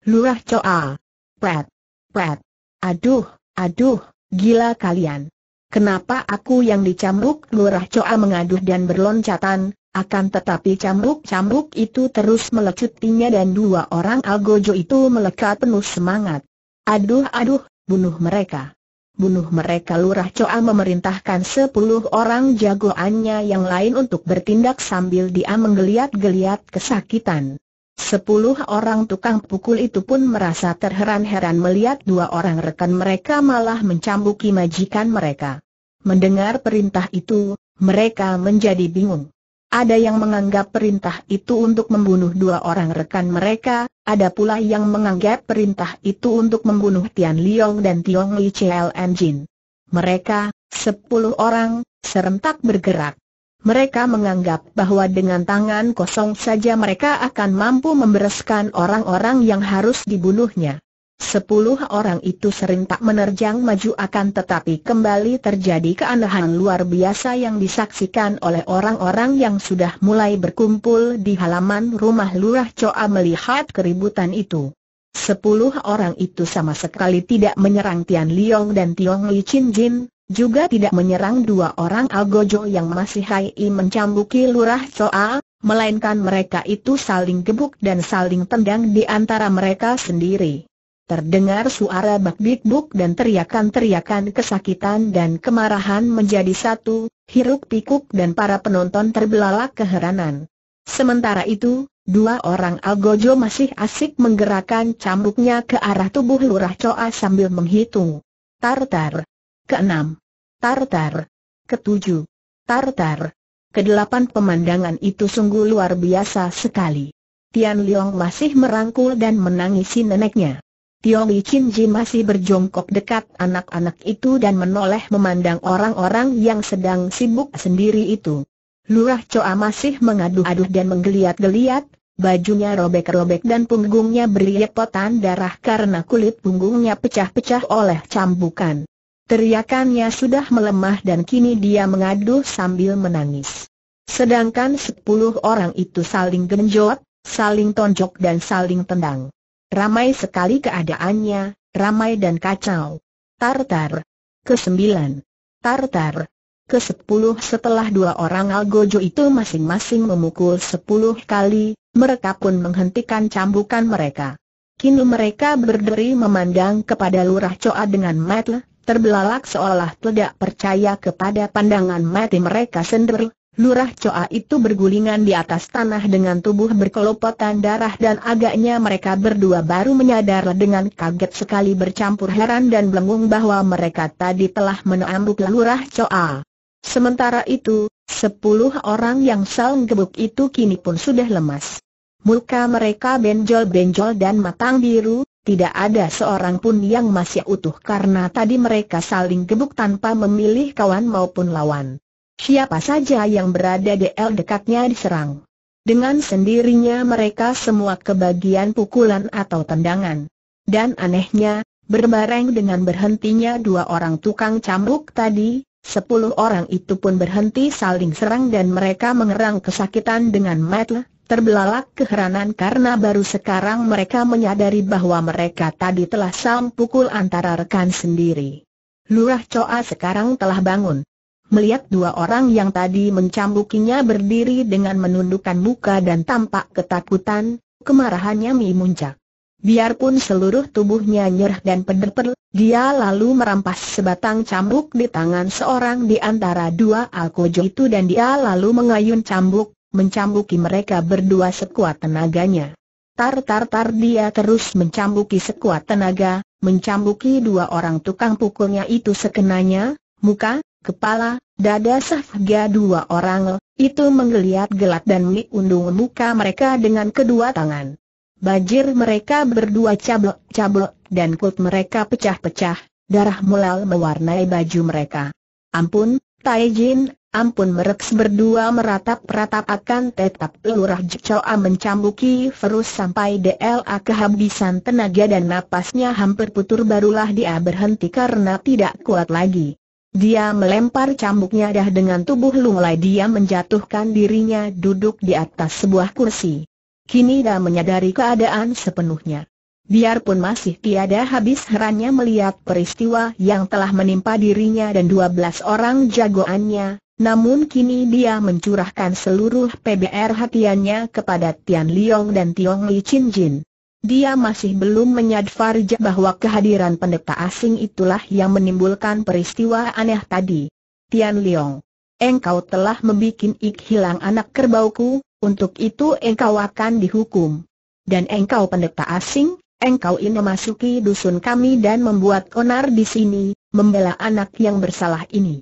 Lurah Coa. Pret. Pret. Aduh, aduh, Gila kalian. Kenapa aku yang dicambuk, lurah coa mengaduh dan berloncatan, akan tetapi cambuk-cambuk itu terus melecutinya dan dua orang algojo itu melekat penuh semangat. Aduh aduh, bunuh mereka. Bunuh mereka lurah coa memerintahkan sepuluh orang jagoannya yang lain untuk bertindak sambil dia menggeliat-geliat kesakitan. Sepuluh orang tukang pukul itu pun merasa terheran-heran melihat dua orang rekan mereka malah mencambuki majikan mereka. Mendengar perintah itu, mereka menjadi bingung. Ada yang menganggap perintah itu untuk membunuh dua orang rekan mereka, ada pula yang menganggap perintah itu untuk membunuh Tian Liong dan Tiong Li Chel Jin. Mereka, sepuluh orang, serentak bergerak mereka menganggap bahwa dengan tangan kosong saja mereka akan mampu membereskan orang-orang yang harus dibunuhnya. Sepuluh orang itu sering tak menerjang maju akan tetapi kembali terjadi keanehan luar biasa yang disaksikan oleh orang-orang yang sudah mulai berkumpul di halaman rumah lurah Coa melihat keributan itu. Sepuluh orang itu sama sekali tidak menyerang Tian Liong dan Tiong Li Chin Jin, juga tidak menyerang dua orang Algojo yang masih hai mencambuki lurah Choa, melainkan mereka itu saling gebuk dan saling tendang di antara mereka sendiri. Terdengar suara bak bik dan teriakan-teriakan kesakitan dan kemarahan menjadi satu, hiruk pikuk dan para penonton terbelalak keheranan. Sementara itu, dua orang Algojo masih asik menggerakkan cambuknya ke arah tubuh Lurah Coa sambil menghitung. Tartar, keenam. Tartar. Ketujuh. Tartar. Kedelapan pemandangan itu sungguh luar biasa sekali. Tian Liang masih merangkul dan menangisi neneknya. Tiong Li Ji masih berjongkok dekat anak-anak itu dan menoleh memandang orang-orang yang sedang sibuk sendiri itu. Lurah Choa masih mengaduh-aduh dan menggeliat-geliat, bajunya robek-robek dan punggungnya potan darah karena kulit punggungnya pecah-pecah oleh cambukan. Teriakannya sudah melemah dan kini dia mengadu sambil menangis. Sedangkan sepuluh orang itu saling genjot, saling tonjok dan saling tendang. Ramai sekali keadaannya, ramai dan kacau. Tartar. Kesembilan. Tartar. Kesepuluh setelah dua orang algojo itu masing-masing memukul sepuluh kali, mereka pun menghentikan cambukan mereka. Kini mereka berdiri memandang kepada Lurah Coa dengan mata terbelalak seolah tidak percaya kepada pandangan mati mereka sendiri. Lurah Coa itu bergulingan di atas tanah dengan tubuh berkelopotan darah dan agaknya mereka berdua baru menyadar dengan kaget sekali bercampur heran dan belengung bahwa mereka tadi telah menambuk Lurah Coa. Sementara itu, sepuluh orang yang saling gebuk itu kini pun sudah lemas. Muka mereka benjol-benjol dan matang biru, tidak ada seorang pun yang masih utuh karena tadi mereka saling gebuk tanpa memilih kawan maupun lawan. Siapa saja yang berada di L dekatnya diserang. Dengan sendirinya mereka semua kebagian pukulan atau tendangan. Dan anehnya, berbareng dengan berhentinya dua orang tukang cambuk tadi, sepuluh orang itu pun berhenti saling serang dan mereka mengerang kesakitan dengan metle, terbelalak keheranan karena baru sekarang mereka menyadari bahwa mereka tadi telah sam pukul antara rekan sendiri. Lurah Coa sekarang telah bangun. Melihat dua orang yang tadi mencambukinya berdiri dengan menundukkan muka dan tampak ketakutan, kemarahannya Mi muncak. Biarpun seluruh tubuhnya nyerah dan pederper, dia lalu merampas sebatang cambuk di tangan seorang di antara dua alkojo itu dan dia lalu mengayun cambuk Mencambuki mereka berdua sekuat tenaganya. Tar-tar-tar dia terus mencambuki sekuat tenaga, mencambuki dua orang tukang pukulnya itu sekenanya, muka, kepala, dada sahga dua orang, itu menggeliat-gelat dan mengundung muka mereka dengan kedua tangan. Bajir mereka berdua cablok-cablok dan kulit mereka pecah-pecah, darah mulal mewarnai baju mereka. Ampun, Taijin, Ampun mereks berdua meratap-ratap akan tetap lurah Jicoa mencambuki Ferus sampai DLA kehabisan tenaga dan napasnya hampir putur barulah dia berhenti karena tidak kuat lagi. Dia melempar cambuknya dah dengan tubuh lunglai dia menjatuhkan dirinya duduk di atas sebuah kursi. Kini dia menyadari keadaan sepenuhnya. Biarpun masih tiada habis herannya melihat peristiwa yang telah menimpa dirinya dan 12 orang jagoannya, namun kini dia mencurahkan seluruh PBR hatiannya kepada Tian Liong dan Tiong Li Chin Jin. Dia masih belum menyadari bahwa kehadiran pendeta asing itulah yang menimbulkan peristiwa aneh tadi. Tian Liong, engkau telah membuat ik hilang anak kerbauku, untuk itu engkau akan dihukum. Dan engkau pendeta asing, engkau ini memasuki dusun kami dan membuat onar di sini, membela anak yang bersalah ini.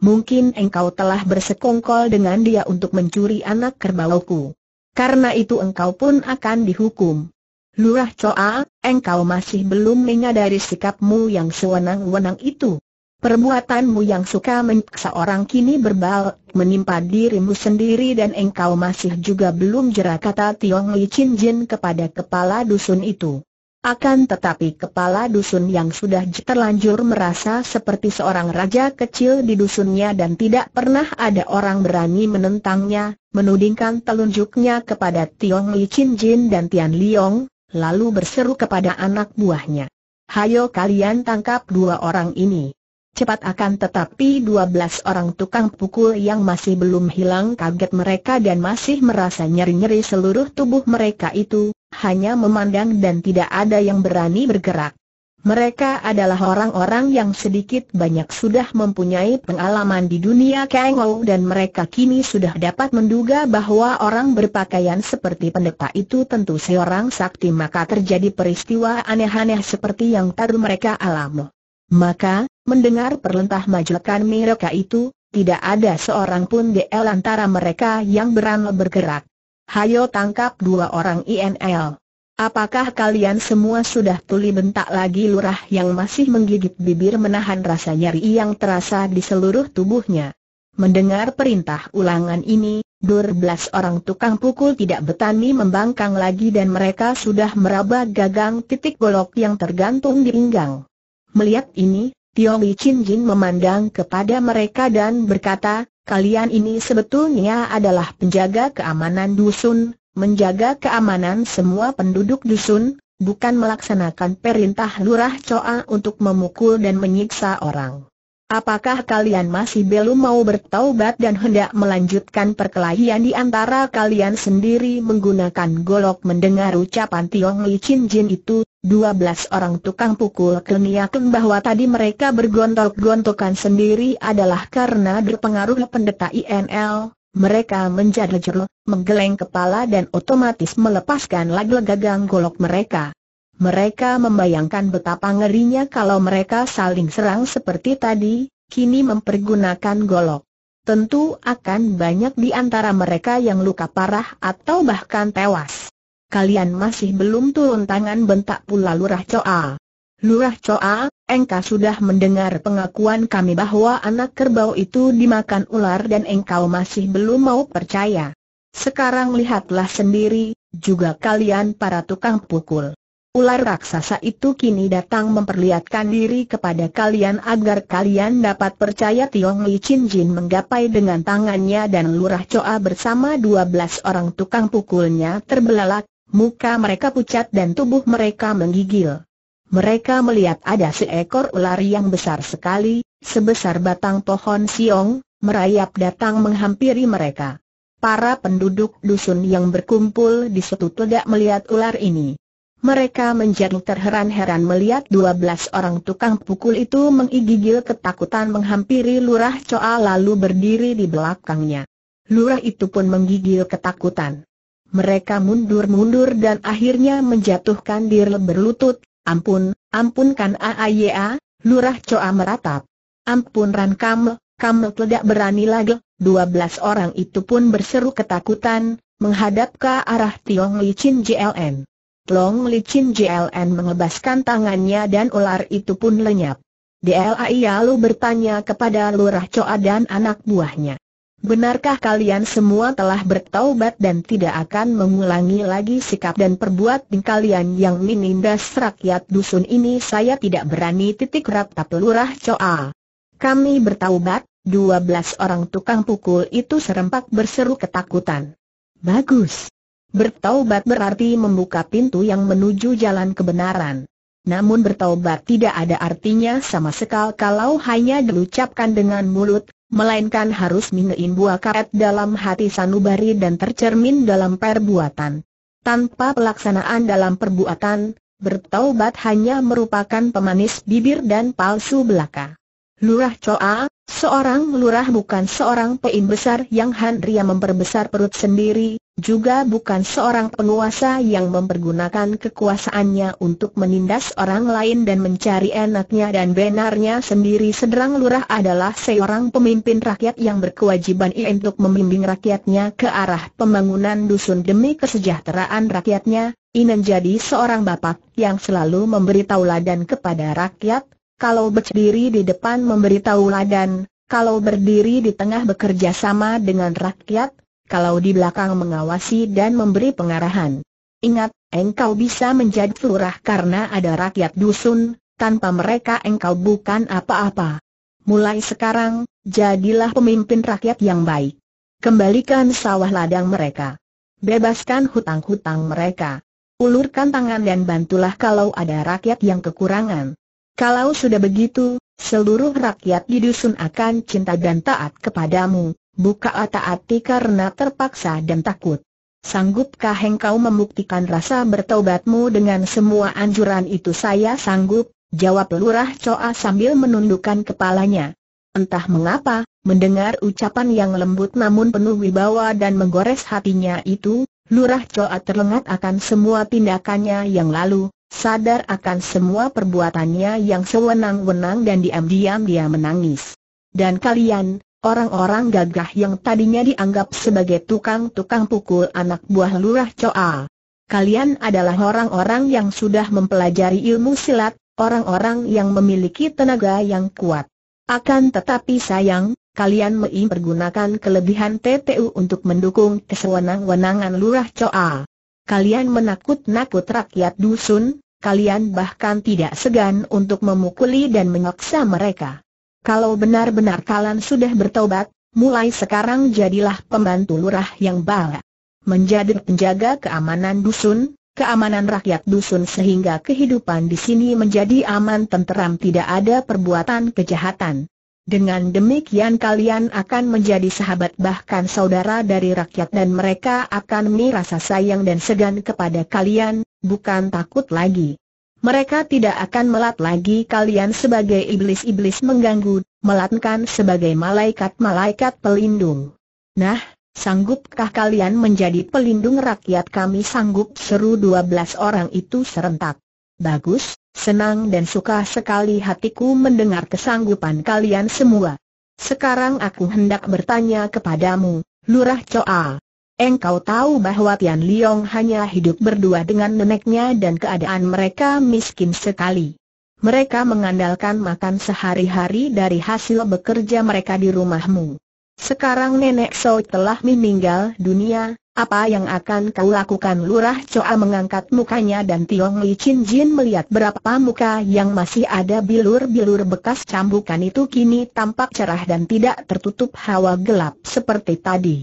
Mungkin engkau telah bersekongkol dengan dia untuk mencuri anak kerbauku. Karena itu engkau pun akan dihukum. Lurah Coa, engkau masih belum menyadari sikapmu yang sewenang-wenang itu. Perbuatanmu yang suka menyiksa orang kini berbal menimpa dirimu sendiri dan engkau masih juga belum jerak kata Tiong Li Chin Jin kepada kepala dusun itu. Akan tetapi kepala dusun yang sudah terlanjur merasa seperti seorang raja kecil di dusunnya dan tidak pernah ada orang berani menentangnya, menudingkan telunjuknya kepada Tiong Li Chin Jin dan Tian Liong, lalu berseru kepada anak buahnya. Hayo kalian tangkap dua orang ini. Cepat akan tetapi 12 orang tukang pukul yang masih belum hilang kaget mereka dan masih merasa nyeri-nyeri seluruh tubuh mereka itu, hanya memandang dan tidak ada yang berani bergerak. Mereka adalah orang-orang yang sedikit banyak sudah mempunyai pengalaman di dunia Kangou dan mereka kini sudah dapat menduga bahwa orang berpakaian seperti pendeta itu tentu seorang sakti maka terjadi peristiwa aneh-aneh seperti yang taruh mereka alami. Maka, Mendengar perlentah majelkan mereka itu, tidak ada seorang pun di antara mereka yang berani bergerak. Hayo tangkap dua orang INL. Apakah kalian semua sudah tuli bentak lagi lurah yang masih menggigit bibir menahan rasa nyeri yang terasa di seluruh tubuhnya? Mendengar perintah ulangan ini, 12 orang tukang pukul tidak betani membangkang lagi dan mereka sudah meraba gagang titik golok yang tergantung di pinggang. Melihat ini, Tiong Li Chin Jin memandang kepada mereka dan berkata, kalian ini sebetulnya adalah penjaga keamanan dusun, menjaga keamanan semua penduduk dusun, bukan melaksanakan perintah lurah Coa untuk memukul dan menyiksa orang. Apakah kalian masih belum mau bertaubat dan hendak melanjutkan perkelahian di antara kalian sendiri menggunakan golok mendengar ucapan Tiong Li Chin Jin itu? dua belas orang tukang pukul keniakan bahwa tadi mereka bergontok-gontokan sendiri adalah karena berpengaruh pendeta INL. Mereka menjadi jeruk, menggeleng kepala dan otomatis melepaskan lagi gagang golok mereka. Mereka membayangkan betapa ngerinya kalau mereka saling serang seperti tadi, kini mempergunakan golok. Tentu akan banyak di antara mereka yang luka parah atau bahkan tewas. Kalian masih belum turun tangan bentak pula Lurah Coa. Lurah Coa, engkau sudah mendengar pengakuan kami bahwa anak kerbau itu dimakan ular dan engkau masih belum mau percaya. Sekarang lihatlah sendiri, juga kalian para tukang pukul. Ular raksasa itu kini datang memperlihatkan diri kepada kalian agar kalian dapat percaya Tiong Li Chin Jin menggapai dengan tangannya dan Lurah Coa bersama 12 orang tukang pukulnya terbelalak, muka mereka pucat dan tubuh mereka menggigil. Mereka melihat ada seekor ular yang besar sekali, sebesar batang pohon siong, merayap datang menghampiri mereka. Para penduduk dusun yang berkumpul di situ tidak melihat ular ini. Mereka menjadi terheran-heran melihat dua belas orang tukang pukul itu mengigigil ketakutan menghampiri Lurah Coa lalu berdiri di belakangnya. Lurah itu pun menggigil ketakutan. Mereka mundur-mundur dan akhirnya menjatuhkan diri berlutut. Ampun, ampunkan AAYA, Lurah Coa meratap. Ampun Ran Kamel, Kamel tidak berani lagi. Dua belas orang itu pun berseru ketakutan, menghadap ke arah Tiong Chin JLN. Long Licin JLN mengebaskan tangannya dan ular itu pun lenyap. DLAI lalu bertanya kepada Lurah Coa dan anak buahnya. Benarkah kalian semua telah bertaubat dan tidak akan mengulangi lagi sikap dan perbuatan kalian yang menindas rakyat dusun ini? Saya tidak berani titik rata pelurah coa. Kami bertaubat, 12 orang tukang pukul itu serempak berseru ketakutan. Bagus, Bertaubat berarti membuka pintu yang menuju jalan kebenaran. Namun bertaubat tidak ada artinya sama sekali kalau hanya diucapkan dengan mulut, melainkan harus mingein buah karet dalam hati sanubari dan tercermin dalam perbuatan. Tanpa pelaksanaan dalam perbuatan, bertaubat hanya merupakan pemanis bibir dan palsu belaka. Lurah Coa. Seorang lurah bukan seorang pein besar yang handria memperbesar perut sendiri, juga bukan seorang penguasa yang mempergunakan kekuasaannya untuk menindas orang lain dan mencari enaknya dan benarnya sendiri. Sederang lurah adalah seorang pemimpin rakyat yang berkewajiban untuk membimbing rakyatnya ke arah pembangunan dusun demi kesejahteraan rakyatnya. Inan jadi seorang bapak yang selalu memberi tauladan kepada rakyat, kalau berdiri di depan memberitahu ladan, kalau berdiri di tengah bekerja sama dengan rakyat, kalau di belakang mengawasi dan memberi pengarahan. Ingat, engkau bisa menjadi lurah karena ada rakyat dusun, tanpa mereka engkau bukan apa-apa. Mulai sekarang, jadilah pemimpin rakyat yang baik. Kembalikan sawah ladang mereka. Bebaskan hutang-hutang mereka. Ulurkan tangan dan bantulah kalau ada rakyat yang kekurangan. Kalau sudah begitu, seluruh rakyat di dusun akan cinta dan taat kepadamu, buka taati karena terpaksa dan takut. Sanggupkah engkau membuktikan rasa bertaubatmu dengan semua anjuran itu? Saya sanggup, jawab Lurah Coa sambil menundukkan kepalanya. Entah mengapa, mendengar ucapan yang lembut namun penuh wibawa dan menggores hatinya itu, Lurah Coa terlengat akan semua tindakannya yang lalu, sadar akan semua perbuatannya yang sewenang-wenang dan diam-diam dia menangis. Dan kalian, orang-orang gagah yang tadinya dianggap sebagai tukang-tukang pukul anak buah lurah Coa. Kalian adalah orang-orang yang sudah mempelajari ilmu silat, orang-orang yang memiliki tenaga yang kuat. Akan tetapi sayang, kalian mempergunakan kelebihan TTU untuk mendukung kesewenang-wenangan lurah Coa kalian menakut-nakut rakyat dusun, kalian bahkan tidak segan untuk memukuli dan mengaksa mereka. Kalau benar-benar kalian sudah bertobat, mulai sekarang jadilah pembantu lurah yang baik, Menjadi penjaga keamanan dusun, keamanan rakyat dusun sehingga kehidupan di sini menjadi aman tenteram tidak ada perbuatan kejahatan. Dengan demikian kalian akan menjadi sahabat bahkan saudara dari rakyat dan mereka akan merasa sayang dan segan kepada kalian, bukan takut lagi. Mereka tidak akan melat lagi kalian sebagai iblis-iblis mengganggu, melatkan sebagai malaikat-malaikat pelindung. Nah, sanggupkah kalian menjadi pelindung rakyat kami sanggup seru 12 orang itu serentak. Bagus, Senang dan suka sekali hatiku mendengar kesanggupan kalian semua. Sekarang aku hendak bertanya kepadamu, Lurah Choa. Engkau tahu bahwa Tian Liong hanya hidup berdua dengan neneknya dan keadaan mereka miskin sekali. Mereka mengandalkan makan sehari-hari dari hasil bekerja mereka di rumahmu. Sekarang Nenek So telah meninggal dunia, apa yang akan kau lakukan Lurah Coa mengangkat mukanya dan Tiong Li Chin Jin melihat berapa muka yang masih ada bilur-bilur bekas cambukan itu kini tampak cerah dan tidak tertutup hawa gelap seperti tadi.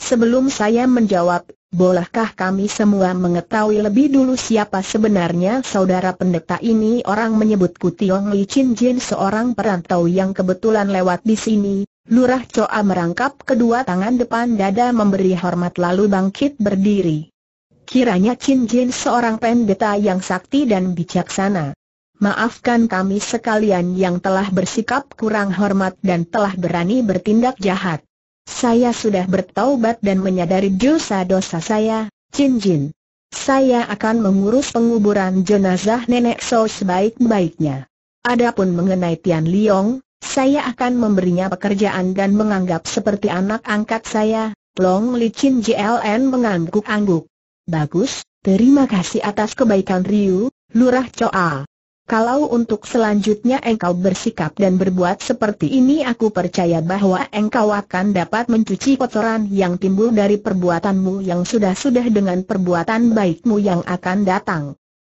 Sebelum saya menjawab, bolehkah kami semua mengetahui lebih dulu siapa sebenarnya saudara pendeta ini? Orang menyebutku Tiong Li Chin Jin seorang perantau yang kebetulan lewat di sini, Lurah Coa merangkap kedua tangan depan dada memberi hormat lalu bangkit berdiri. Kiranya Chin Jin seorang pendeta yang sakti dan bijaksana. Maafkan kami sekalian yang telah bersikap kurang hormat dan telah berani bertindak jahat. Saya sudah bertaubat dan menyadari dosa-dosa saya, Chin Jin. Saya akan mengurus penguburan jenazah nenek So sebaik-baiknya. Adapun mengenai Tian Liong, saya akan memberinya pekerjaan dan menganggap seperti anak angkat saya, Long Licin JLN mengangguk-angguk. Bagus, terima kasih atas kebaikan Ryu, Lurah Choa. Kalau untuk selanjutnya engkau bersikap dan berbuat seperti ini aku percaya bahwa engkau akan dapat mencuci kotoran yang timbul dari perbuatanmu yang sudah-sudah dengan perbuatan baikmu yang akan datang.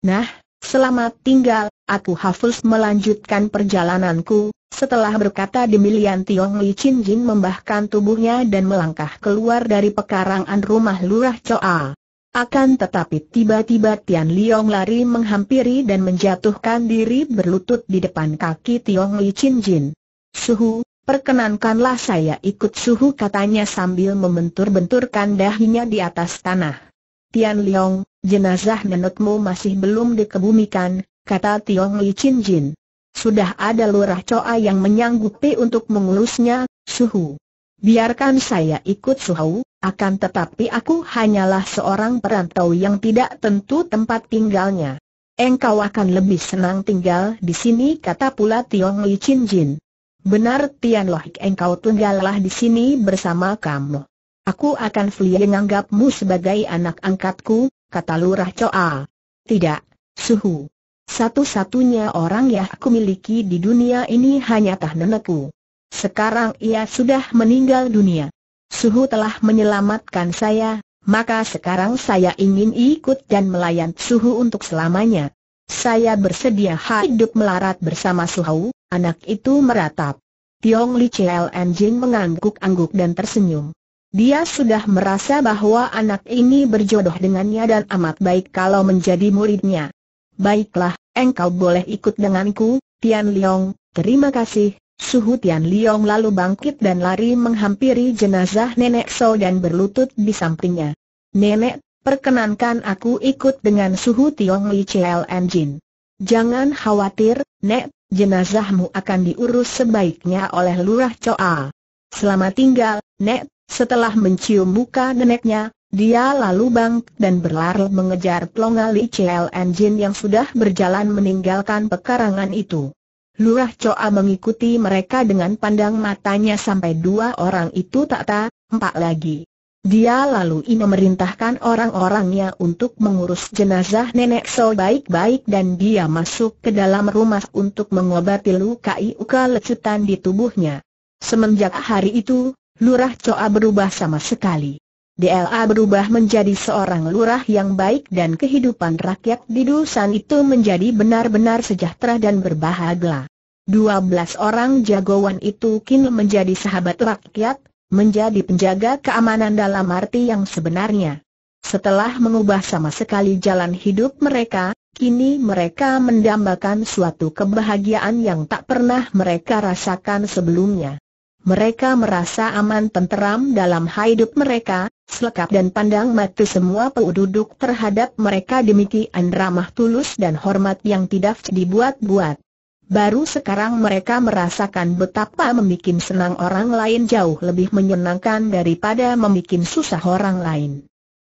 Nah, Selamat tinggal, aku hafus melanjutkan perjalananku, setelah berkata demikian Tiong Li Chin Jin membahkan tubuhnya dan melangkah keluar dari pekarangan rumah Lurah Choa. Akan tetapi tiba-tiba Tian Liong lari menghampiri dan menjatuhkan diri berlutut di depan kaki Tiong Li Chin Jin. Suhu, perkenankanlah saya ikut suhu katanya sambil membentur-benturkan dahinya di atas tanah. Tian Liang, jenazah nenekmu masih belum dikebumikan, kata Tiong Li Chin Jin. Sudah ada lurah Coa yang menyanggupi untuk mengurusnya, Suhu. Biarkan saya ikut Suhu, akan tetapi aku hanyalah seorang perantau yang tidak tentu tempat tinggalnya. Engkau akan lebih senang tinggal di sini kata pula Tiong Li Chin Jin. Benar Tian Lohik engkau tinggallah di sini bersama kamu. Aku akan selia anggapmu sebagai anak angkatku, kata Lurah Coa. Tidak, Suhu. Satu-satunya orang yang aku miliki di dunia ini hanya tah nenekku. Sekarang ia sudah meninggal dunia. Suhu telah menyelamatkan saya, maka sekarang saya ingin ikut dan melayan Suhu untuk selamanya. Saya bersedia hidup melarat bersama Suhu, anak itu meratap. Tiong Li Chiel Anjing mengangguk-angguk dan tersenyum. Dia sudah merasa bahwa anak ini berjodoh dengannya dan amat baik kalau menjadi muridnya. Baiklah, engkau boleh ikut denganku, Tian Liong, terima kasih. Suhu Tian Liong lalu bangkit dan lari menghampiri jenazah Nenek So dan berlutut di sampingnya. Nenek, perkenankan aku ikut dengan Suhu Tiong Li CLN Jin. Jangan khawatir, Nek, jenazahmu akan diurus sebaiknya oleh Lurah Choa. Selamat tinggal, Nek, setelah mencium muka neneknya, dia lalu bangk dan berlari mengejar pelongali CL engine yang sudah berjalan meninggalkan pekarangan itu. Lurah Coa mengikuti mereka dengan pandang matanya sampai dua orang itu tak tak, empat lagi. Dia lalu ini memerintahkan orang-orangnya untuk mengurus jenazah nenek So baik-baik dan dia masuk ke dalam rumah untuk mengobati luka iuka lecutan di tubuhnya. Semenjak hari itu, Lurah Coa berubah sama sekali. DLA berubah menjadi seorang lurah yang baik dan kehidupan rakyat di Dusan itu menjadi benar-benar sejahtera dan berbahagia. 12 orang jagoan itu kini menjadi sahabat rakyat, menjadi penjaga keamanan dalam arti yang sebenarnya. Setelah mengubah sama sekali jalan hidup mereka, kini mereka mendambakan suatu kebahagiaan yang tak pernah mereka rasakan sebelumnya. Mereka merasa aman tenteram dalam hidup mereka, selekap dan pandang mati semua penduduk terhadap mereka demikian ramah tulus dan hormat yang tidak dibuat-buat. Baru sekarang mereka merasakan betapa membuat senang orang lain jauh lebih menyenangkan daripada membuat susah orang lain.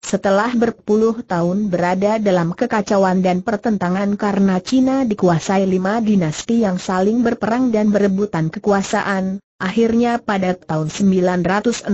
Setelah berpuluh tahun berada dalam kekacauan dan pertentangan karena Cina dikuasai lima dinasti yang saling berperang dan berebutan kekuasaan, akhirnya pada tahun 960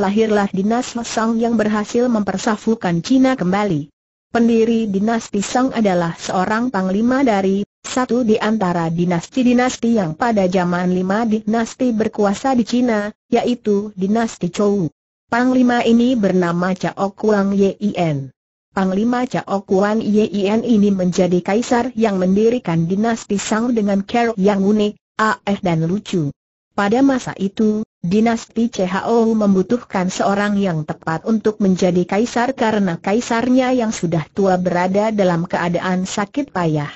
lahirlah dinasti Song yang berhasil mempersatukan Cina kembali. Pendiri dinasti Song adalah seorang panglima dari satu di antara dinasti-dinasti yang pada zaman lima dinasti berkuasa di Cina, yaitu dinasti Chou. Panglima ini bernama Cao Kuang Yin. Panglima Cao Kuan Yin ini menjadi kaisar yang mendirikan dinasti Sang dengan cara yang unik, aneh dan lucu. Pada masa itu, dinasti CHO membutuhkan seorang yang tepat untuk menjadi kaisar karena kaisarnya yang sudah tua berada dalam keadaan sakit payah.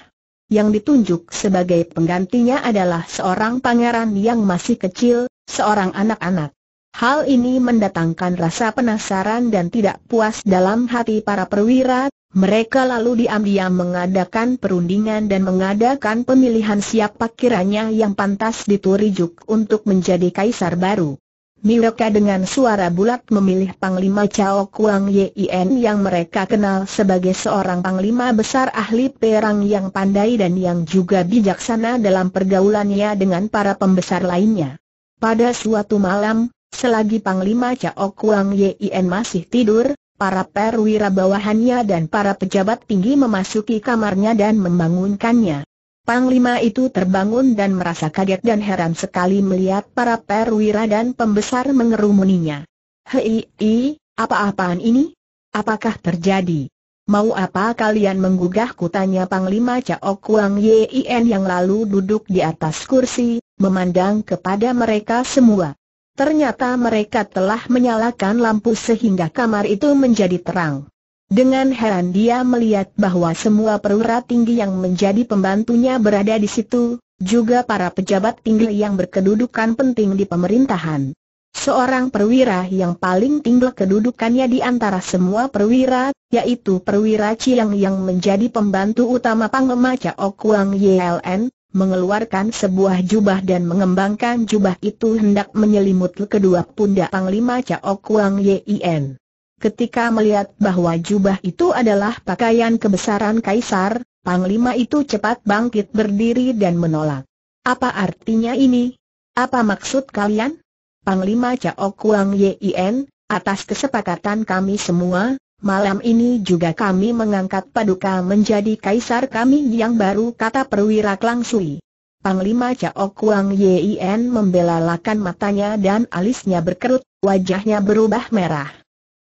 Yang ditunjuk sebagai penggantinya adalah seorang pangeran yang masih kecil, seorang anak-anak. Hal ini mendatangkan rasa penasaran dan tidak puas dalam hati para perwira, mereka lalu diam-diam mengadakan perundingan dan mengadakan pemilihan siapa kiranya yang pantas diturijuk untuk menjadi kaisar baru. Mereka dengan suara bulat memilih Panglima Chao Kuang Yin yang mereka kenal sebagai seorang panglima besar ahli perang yang pandai dan yang juga bijaksana dalam pergaulannya dengan para pembesar lainnya. Pada suatu malam, Selagi Panglima Cao Kuang Yin masih tidur, para perwira bawahannya dan para pejabat tinggi memasuki kamarnya dan membangunkannya. Panglima itu terbangun dan merasa kaget dan heran sekali melihat para perwira dan pembesar mengerumuninya. Hei, hei apa-apaan ini? Apakah terjadi? Mau apa kalian menggugah kutanya Panglima Cao Kuang Yin yang lalu duduk di atas kursi, memandang kepada mereka semua. Ternyata mereka telah menyalakan lampu sehingga kamar itu menjadi terang. Dengan heran dia melihat bahwa semua perwira tinggi yang menjadi pembantunya berada di situ, juga para pejabat tinggi yang berkedudukan penting di pemerintahan. Seorang perwira yang paling tinggi kedudukannya di antara semua perwira, yaitu perwira Chiang yang menjadi pembantu utama Panglima Cao Kuang YLN, mengeluarkan sebuah jubah dan mengembangkan jubah itu hendak menyelimut kedua pundak Panglima Cao Kuang Yin. Ketika melihat bahwa jubah itu adalah pakaian kebesaran kaisar, Panglima itu cepat bangkit berdiri dan menolak. Apa artinya ini? Apa maksud kalian? Panglima Cao Kuang Yin, atas kesepakatan kami semua, Malam ini juga kami mengangkat Paduka menjadi kaisar kami yang baru kata perwira Klang Sui. Panglima Cao Kuang Yin membelalakan matanya dan alisnya berkerut, wajahnya berubah merah.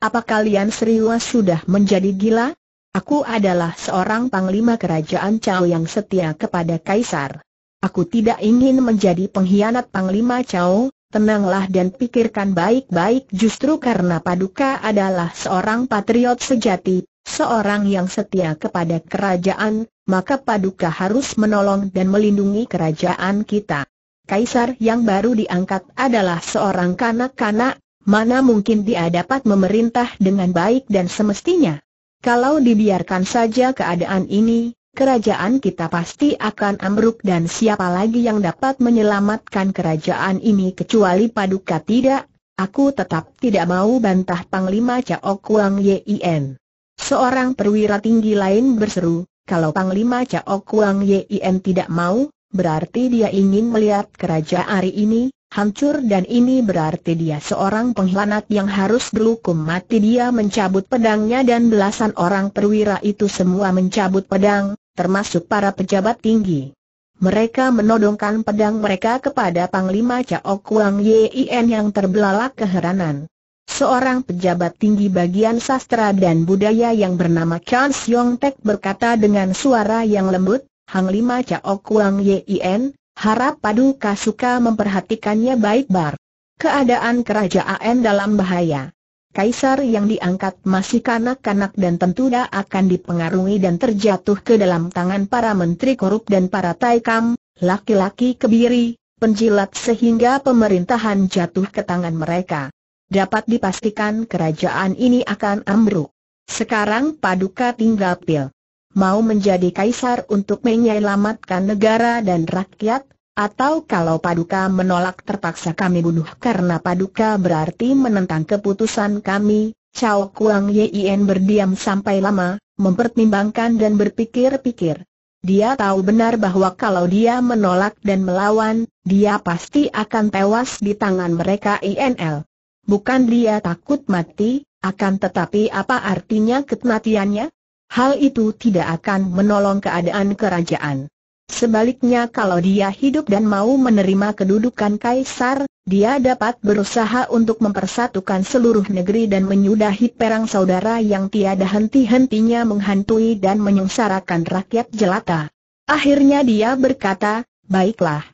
Apa kalian serius sudah menjadi gila? Aku adalah seorang panglima kerajaan Cao yang setia kepada kaisar. Aku tidak ingin menjadi pengkhianat Panglima Cao, tenanglah dan pikirkan baik-baik justru karena Paduka adalah seorang patriot sejati, seorang yang setia kepada kerajaan, maka Paduka harus menolong dan melindungi kerajaan kita. Kaisar yang baru diangkat adalah seorang kanak-kanak, mana mungkin dia dapat memerintah dengan baik dan semestinya. Kalau dibiarkan saja keadaan ini, kerajaan kita pasti akan ambruk dan siapa lagi yang dapat menyelamatkan kerajaan ini kecuali Paduka tidak? Aku tetap tidak mau bantah Panglima Cao Kuang Yin. Seorang perwira tinggi lain berseru, kalau Panglima Cao Kuang Yin tidak mau, berarti dia ingin melihat kerajaan hari ini, hancur dan ini berarti dia seorang pengkhianat yang harus berhukum mati dia mencabut pedangnya dan belasan orang perwira itu semua mencabut pedang, termasuk para pejabat tinggi. Mereka menodongkan pedang mereka kepada Panglima Cao Kuang Yin yang terbelalak keheranan. Seorang pejabat tinggi bagian sastra dan budaya yang bernama Chan Siong Tek berkata dengan suara yang lembut, Hang Lima Cao Kuang Yin, Harap Paduka suka memperhatikannya baik bar. Keadaan kerajaan dalam bahaya. Kaisar yang diangkat masih kanak-kanak dan tentu dah akan dipengaruhi dan terjatuh ke dalam tangan para menteri korup dan para taikam, laki-laki kebiri, penjilat sehingga pemerintahan jatuh ke tangan mereka. Dapat dipastikan kerajaan ini akan ambruk. Sekarang Paduka tinggal pil mau menjadi kaisar untuk menyelamatkan negara dan rakyat, atau kalau Paduka menolak terpaksa kami bunuh karena Paduka berarti menentang keputusan kami, Chao Kuang Yin berdiam sampai lama, mempertimbangkan dan berpikir-pikir. Dia tahu benar bahwa kalau dia menolak dan melawan, dia pasti akan tewas di tangan mereka INL. Bukan dia takut mati, akan tetapi apa artinya kematiannya? Hal itu tidak akan menolong keadaan kerajaan. Sebaliknya kalau dia hidup dan mau menerima kedudukan kaisar, dia dapat berusaha untuk mempersatukan seluruh negeri dan menyudahi perang saudara yang tiada henti-hentinya menghantui dan menyengsarakan rakyat jelata. Akhirnya dia berkata, baiklah,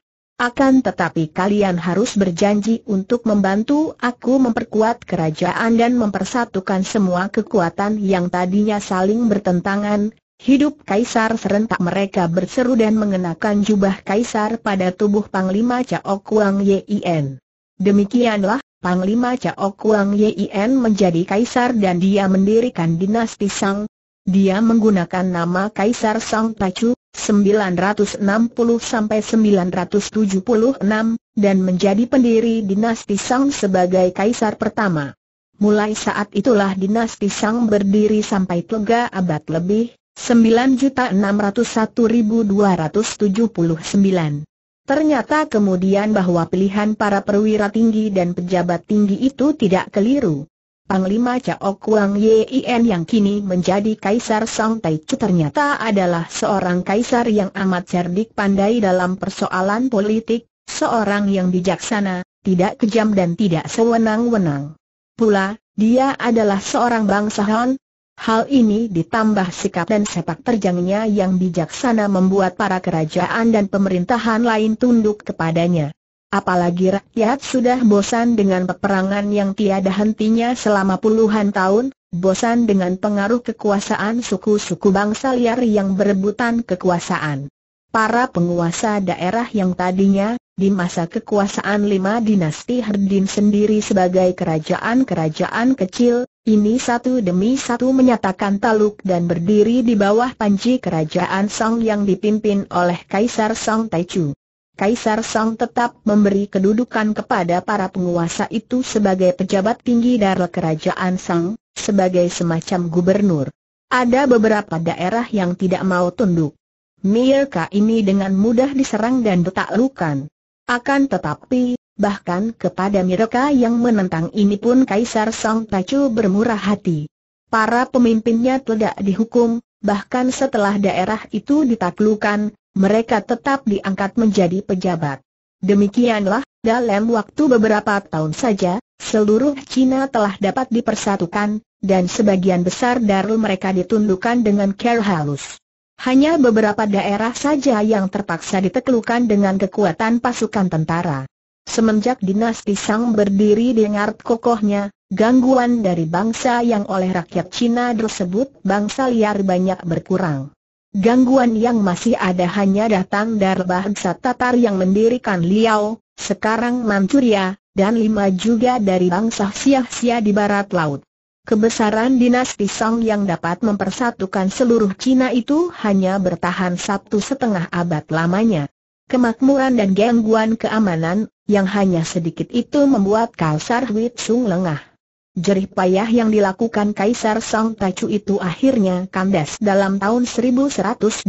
akan tetapi kalian harus berjanji untuk membantu aku memperkuat kerajaan dan mempersatukan semua kekuatan yang tadinya saling bertentangan. Hidup Kaisar serentak mereka berseru dan mengenakan jubah Kaisar pada tubuh Panglima Caok Wang Yin. Demikianlah, Panglima Caok Wang Yin menjadi Kaisar dan dia mendirikan dinasti Sang. Dia menggunakan nama Kaisar Sang Taju. 960 sampai 976 dan menjadi pendiri dinasti Sang sebagai kaisar pertama. Mulai saat itulah dinasti Sang berdiri sampai tiga abad lebih, 9.601.279. Ternyata kemudian bahwa pilihan para perwira tinggi dan pejabat tinggi itu tidak keliru. Panglima Cao Kuang Yin yang kini menjadi Kaisar Sang Tai ternyata adalah seorang kaisar yang amat cerdik pandai dalam persoalan politik, seorang yang bijaksana, tidak kejam dan tidak sewenang-wenang. Pula, dia adalah seorang bangsawan. Hal ini ditambah sikap dan sepak terjangnya yang bijaksana membuat para kerajaan dan pemerintahan lain tunduk kepadanya. Apalagi rakyat sudah bosan dengan peperangan yang tiada hentinya selama puluhan tahun, bosan dengan pengaruh kekuasaan suku-suku bangsa liar yang berebutan kekuasaan. Para penguasa daerah yang tadinya, di masa kekuasaan lima dinasti Herdin sendiri sebagai kerajaan-kerajaan kecil, ini satu demi satu menyatakan taluk dan berdiri di bawah panji kerajaan Song yang dipimpin oleh Kaisar Song Taichu. Kaisar Song tetap memberi kedudukan kepada para penguasa itu sebagai pejabat tinggi dari kerajaan Sang, sebagai semacam gubernur. Ada beberapa daerah yang tidak mau tunduk. Mirka ini dengan mudah diserang dan ditaklukan. Akan tetapi, bahkan kepada mereka yang menentang ini pun Kaisar Sang Tacu bermurah hati. Para pemimpinnya tidak dihukum, bahkan setelah daerah itu ditaklukan, mereka tetap diangkat menjadi pejabat. Demikianlah, dalam waktu beberapa tahun saja, seluruh Cina telah dapat dipersatukan, dan sebagian besar darul mereka ditundukkan dengan care halus. Hanya beberapa daerah saja yang terpaksa diteklukan dengan kekuatan pasukan tentara. Semenjak dinasti Sang berdiri dengar kokohnya, gangguan dari bangsa yang oleh rakyat Cina tersebut bangsa liar banyak berkurang. Gangguan yang masih ada hanya datang dari bangsa Tatar yang mendirikan Liao, sekarang Manchuria, dan lima juga dari bangsa Sia di barat laut. Kebesaran dinasti Song yang dapat mempersatukan seluruh Cina itu hanya bertahan satu setengah abad lamanya. Kemakmuran dan gangguan keamanan, yang hanya sedikit itu membuat Kaisar Hui Sung lengah. Jerih payah yang dilakukan Kaisar Sang Tacu itu akhirnya kandas dalam tahun 1121.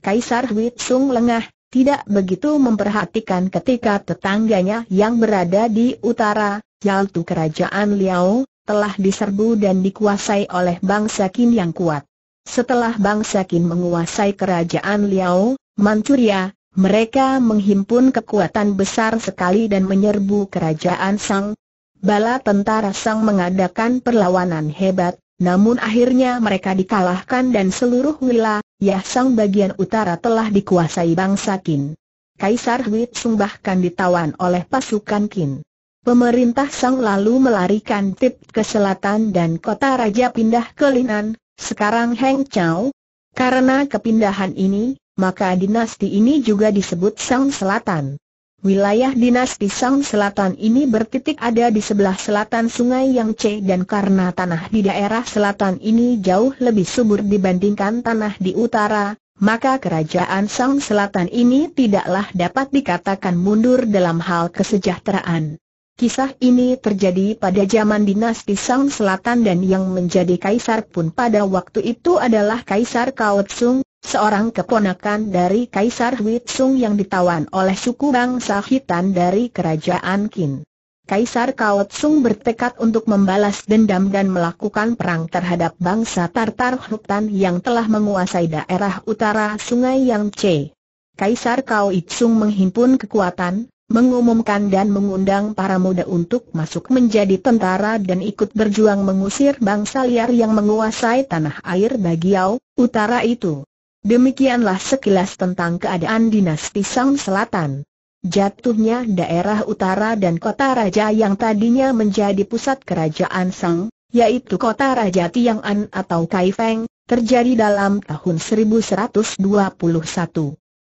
Kaisar Hui Tsung lengah, tidak begitu memperhatikan ketika tetangganya yang berada di utara, yaitu kerajaan Liao, telah diserbu dan dikuasai oleh bangsa Qin yang kuat. Setelah bangsa Qin menguasai kerajaan Liao, Manchuria, mereka menghimpun kekuatan besar sekali dan menyerbu kerajaan Sang Bala tentara Sang mengadakan perlawanan hebat, namun akhirnya mereka dikalahkan dan seluruh wilayah Sang bagian utara telah dikuasai bangsa Qin. Kaisar Hui Tsung bahkan ditawan oleh pasukan Qin. Pemerintah Sang lalu melarikan Tip ke selatan dan kota raja pindah ke Linan, sekarang Heng Chau. Karena kepindahan ini, maka dinasti ini juga disebut Sang Selatan. Wilayah dinas Pisang Selatan ini bertitik ada di sebelah selatan Sungai Yang C dan karena tanah di daerah selatan ini jauh lebih subur dibandingkan tanah di utara, maka kerajaan Sang Selatan ini tidaklah dapat dikatakan mundur dalam hal kesejahteraan. Kisah ini terjadi pada zaman dinasti Sang Selatan dan yang menjadi kaisar pun pada waktu itu adalah Kaisar Kaotsung, Seorang keponakan dari Kaisar Huitsung yang ditawan oleh suku bangsa Hitan dari Kerajaan Qin. Kaisar Kaotsung bertekad untuk membalas dendam dan melakukan perang terhadap bangsa Tartar Hutan yang telah menguasai daerah utara Sungai Yangtze. Kaisar Kaotsung menghimpun kekuatan, mengumumkan dan mengundang para muda untuk masuk menjadi tentara dan ikut berjuang mengusir bangsa liar yang menguasai tanah air Bagiau, utara itu. Demikianlah sekilas tentang keadaan dinasti Sang Selatan. Jatuhnya daerah utara dan kota raja yang tadinya menjadi pusat kerajaan Sang, yaitu kota Raja Tiang'an atau Kaifeng, terjadi dalam tahun 1121.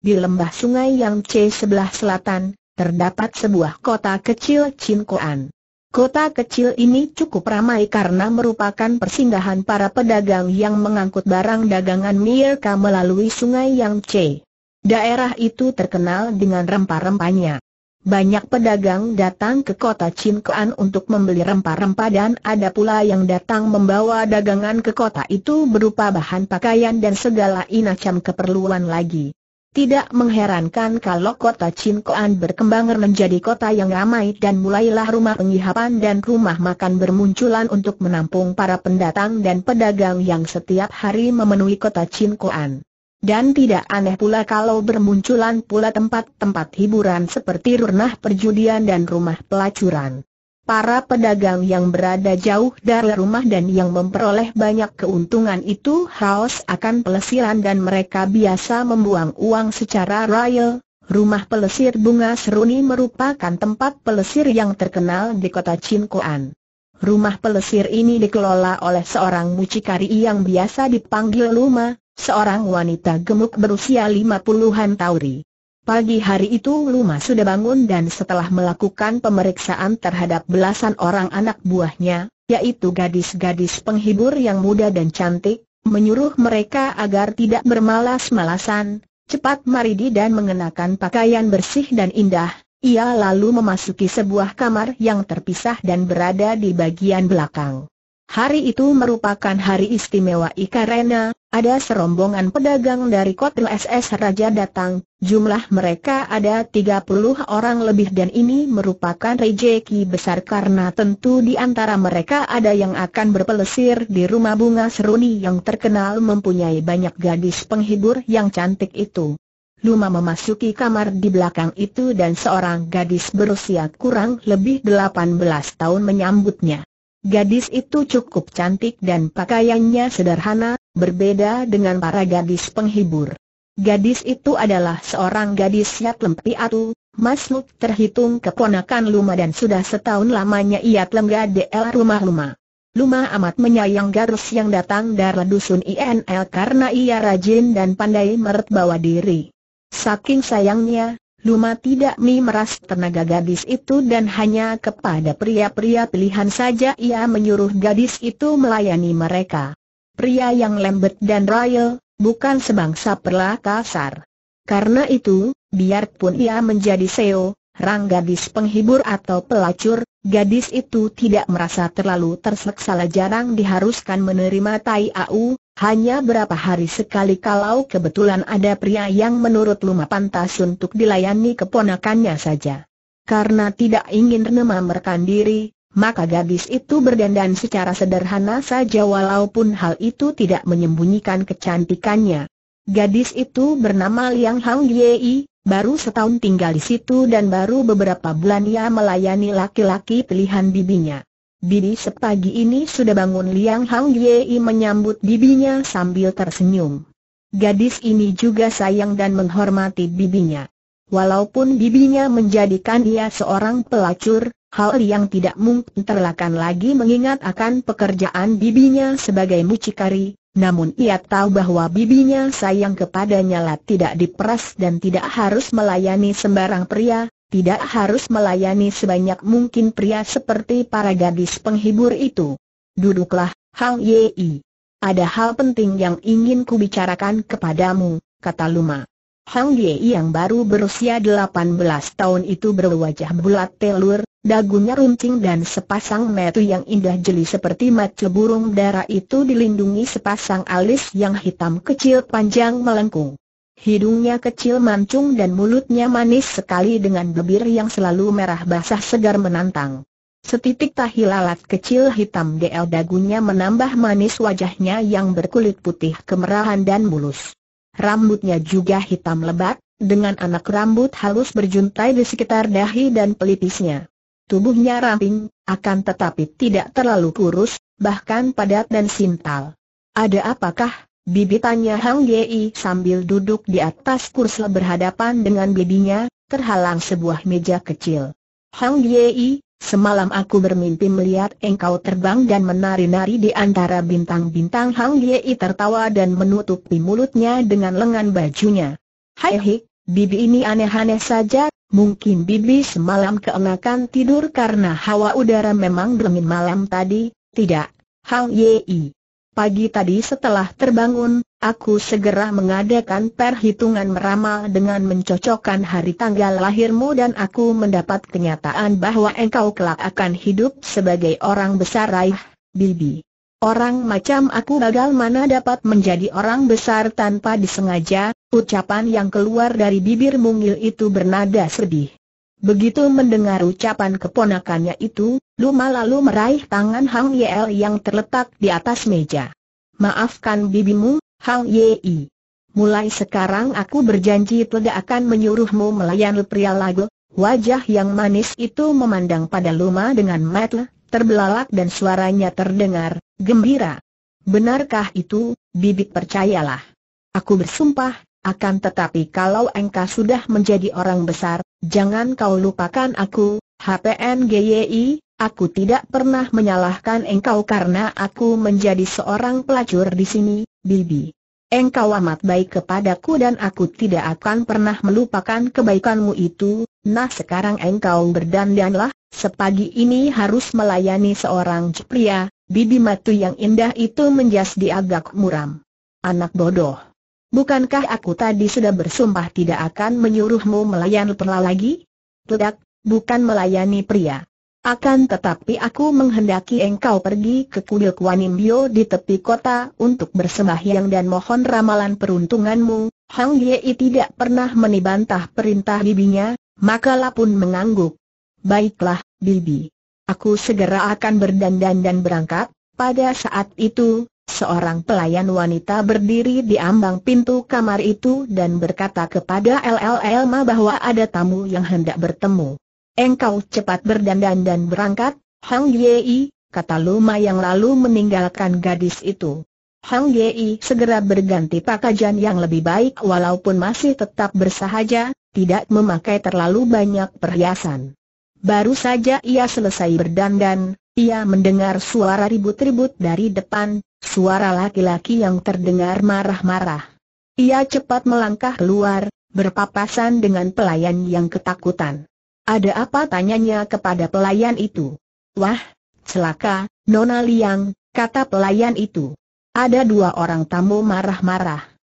Di lembah sungai yang C sebelah selatan, terdapat sebuah kota kecil Chinkoan. Kota kecil ini cukup ramai karena merupakan persinggahan para pedagang yang mengangkut barang dagangan mereka melalui sungai Yang C. Daerah itu terkenal dengan rempah-rempahnya. Banyak pedagang datang ke kota Chinkuan untuk membeli rempah-rempah dan ada pula yang datang membawa dagangan ke kota itu berupa bahan pakaian dan segala inacam keperluan lagi. Tidak mengherankan kalau kota Chinkoan berkembang menjadi kota yang ramai dan mulailah rumah pengiapan dan rumah makan bermunculan untuk menampung para pendatang dan pedagang yang setiap hari memenuhi kota Chinkoan. Dan tidak aneh pula kalau bermunculan pula tempat-tempat hiburan seperti runah perjudian dan rumah pelacuran. Para pedagang yang berada jauh dari rumah dan yang memperoleh banyak keuntungan itu haus akan pelesiran dan mereka biasa membuang uang secara royal. Rumah pelesir bunga seruni merupakan tempat pelesir yang terkenal di kota Cinkoan. Rumah pelesir ini dikelola oleh seorang mucikari yang biasa dipanggil Luma, seorang wanita gemuk berusia 50-an tauri. Pagi hari itu Luma sudah bangun dan setelah melakukan pemeriksaan terhadap belasan orang anak buahnya, yaitu gadis-gadis penghibur yang muda dan cantik, menyuruh mereka agar tidak bermalas-malasan, cepat maridi dan mengenakan pakaian bersih dan indah, ia lalu memasuki sebuah kamar yang terpisah dan berada di bagian belakang. Hari itu merupakan hari istimewa Ikarena, ada serombongan pedagang dari kota SS Raja datang, jumlah mereka ada 30 orang lebih dan ini merupakan rejeki besar karena tentu di antara mereka ada yang akan berpelesir di rumah bunga seruni yang terkenal mempunyai banyak gadis penghibur yang cantik itu. Luma memasuki kamar di belakang itu dan seorang gadis berusia kurang lebih 18 tahun menyambutnya. Gadis itu cukup cantik dan pakaiannya sederhana, berbeda dengan para gadis penghibur. Gadis itu adalah seorang gadis Yatlem Piatu, masuk terhitung keponakan Luma dan sudah setahun lamanya ia Yatlem Gadel Rumah Luma. Luma amat menyayang gadis yang datang dari dusun INL karena ia rajin dan pandai bawa diri. Saking sayangnya, Luma tidak mi meras tenaga gadis itu dan hanya kepada pria-pria pilihan saja ia menyuruh gadis itu melayani mereka. Pria yang lembut dan royal, bukan sebangsa perla kasar. Karena itu, biarpun ia menjadi seo, rang gadis penghibur atau pelacur, gadis itu tidak merasa terlalu terseksa jarang diharuskan menerima tai au, hanya berapa hari sekali kalau kebetulan ada pria yang menurut Luma pantas untuk dilayani keponakannya saja. Karena tidak ingin merekan diri, maka gadis itu berdandan secara sederhana saja walaupun hal itu tidak menyembunyikan kecantikannya. Gadis itu bernama Liang Hang Yei, baru setahun tinggal di situ dan baru beberapa bulan ia melayani laki-laki pilihan bibinya. Bibi sepagi ini sudah bangun Liang Hang Yei menyambut bibinya sambil tersenyum. Gadis ini juga sayang dan menghormati bibinya. Walaupun bibinya menjadikan dia seorang pelacur, hal yang tidak mungkin terlakan lagi mengingat akan pekerjaan bibinya sebagai mucikari, namun ia tahu bahwa bibinya sayang kepadanya lah tidak diperas dan tidak harus melayani sembarang pria, tidak harus melayani sebanyak mungkin pria seperti para gadis penghibur itu. Duduklah, Hang Yei. Ada hal penting yang ingin kubicarakan kepadamu, kata Luma. Hang Yei yang baru berusia 18 tahun itu berwajah bulat telur, dagunya runcing dan sepasang metu yang indah jeli seperti mata burung dara itu dilindungi sepasang alis yang hitam kecil panjang melengkung. Hidungnya kecil mancung dan mulutnya manis sekali dengan bibir yang selalu merah basah segar menantang. Setitik tahi lalat kecil hitam di DL dagunya menambah manis wajahnya yang berkulit putih kemerahan dan mulus. Rambutnya juga hitam lebat, dengan anak rambut halus berjuntai di sekitar dahi dan pelipisnya. Tubuhnya ramping, akan tetapi tidak terlalu kurus, bahkan padat dan sintal. Ada apakah Bibitannya Hang Yei sambil duduk di atas kursi berhadapan dengan bibinya, terhalang sebuah meja kecil. Hang Yei, semalam aku bermimpi melihat engkau terbang dan menari-nari di antara bintang-bintang Hang Yei tertawa dan menutupi mulutnya dengan lengan bajunya. Hai hik, bibi ini aneh-aneh saja, mungkin bibi semalam keenakan tidur karena hawa udara memang dingin malam tadi, tidak, Hang Yei. Pagi tadi setelah terbangun, aku segera mengadakan perhitungan meramal dengan mencocokkan hari tanggal lahirmu dan aku mendapat kenyataan bahwa engkau kelak akan hidup sebagai orang besar Raih, Bibi. Orang macam aku bagal mana dapat menjadi orang besar tanpa disengaja, ucapan yang keluar dari bibir mungil itu bernada sedih. Begitu mendengar ucapan keponakannya itu, Luma lalu meraih tangan Hang Yel yang terletak di atas meja. Maafkan bibimu, Hang Yei. Mulai sekarang aku berjanji tidak akan menyuruhmu melayani pria lagu. Wajah yang manis itu memandang pada Luma dengan mata terbelalak dan suaranya terdengar gembira. Benarkah itu, bibit percayalah. Aku bersumpah, akan tetapi kalau engkau sudah menjadi orang besar, jangan kau lupakan aku, HPNGYI, aku tidak pernah menyalahkan engkau karena aku menjadi seorang pelacur di sini, Bibi. Engkau amat baik kepadaku dan aku tidak akan pernah melupakan kebaikanmu itu, nah sekarang engkau berdandanlah, sepagi ini harus melayani seorang pria, Bibi Matu yang indah itu menjadi agak muram. Anak bodoh. Bukankah aku tadi sudah bersumpah tidak akan menyuruhmu melayani pernah lagi? Tidak, bukan melayani pria. Akan tetapi aku menghendaki engkau pergi ke kuil Kuanimbio di tepi kota untuk bersembahyang dan mohon ramalan peruntunganmu. Hang Yei tidak pernah menibantah perintah bibinya, maka lah pun mengangguk. Baiklah, bibi. Aku segera akan berdandan dan berangkat. Pada saat itu, Seorang pelayan wanita berdiri di ambang pintu kamar itu dan berkata kepada Elma bahwa ada tamu yang hendak bertemu. Engkau cepat berdandan dan berangkat, Hang Yei, kata Luma yang lalu meninggalkan gadis itu. Hang Yei segera berganti pakaian yang lebih baik walaupun masih tetap bersahaja, tidak memakai terlalu banyak perhiasan. Baru saja ia selesai berdandan, ia mendengar suara ribut-ribut dari depan, Suara laki-laki yang terdengar marah-marah. Ia cepat melangkah keluar, berpapasan dengan pelayan yang ketakutan. Ada apa tanyanya kepada pelayan itu? Wah, celaka, Nona Liang, kata pelayan itu. Ada dua orang tamu marah-marah.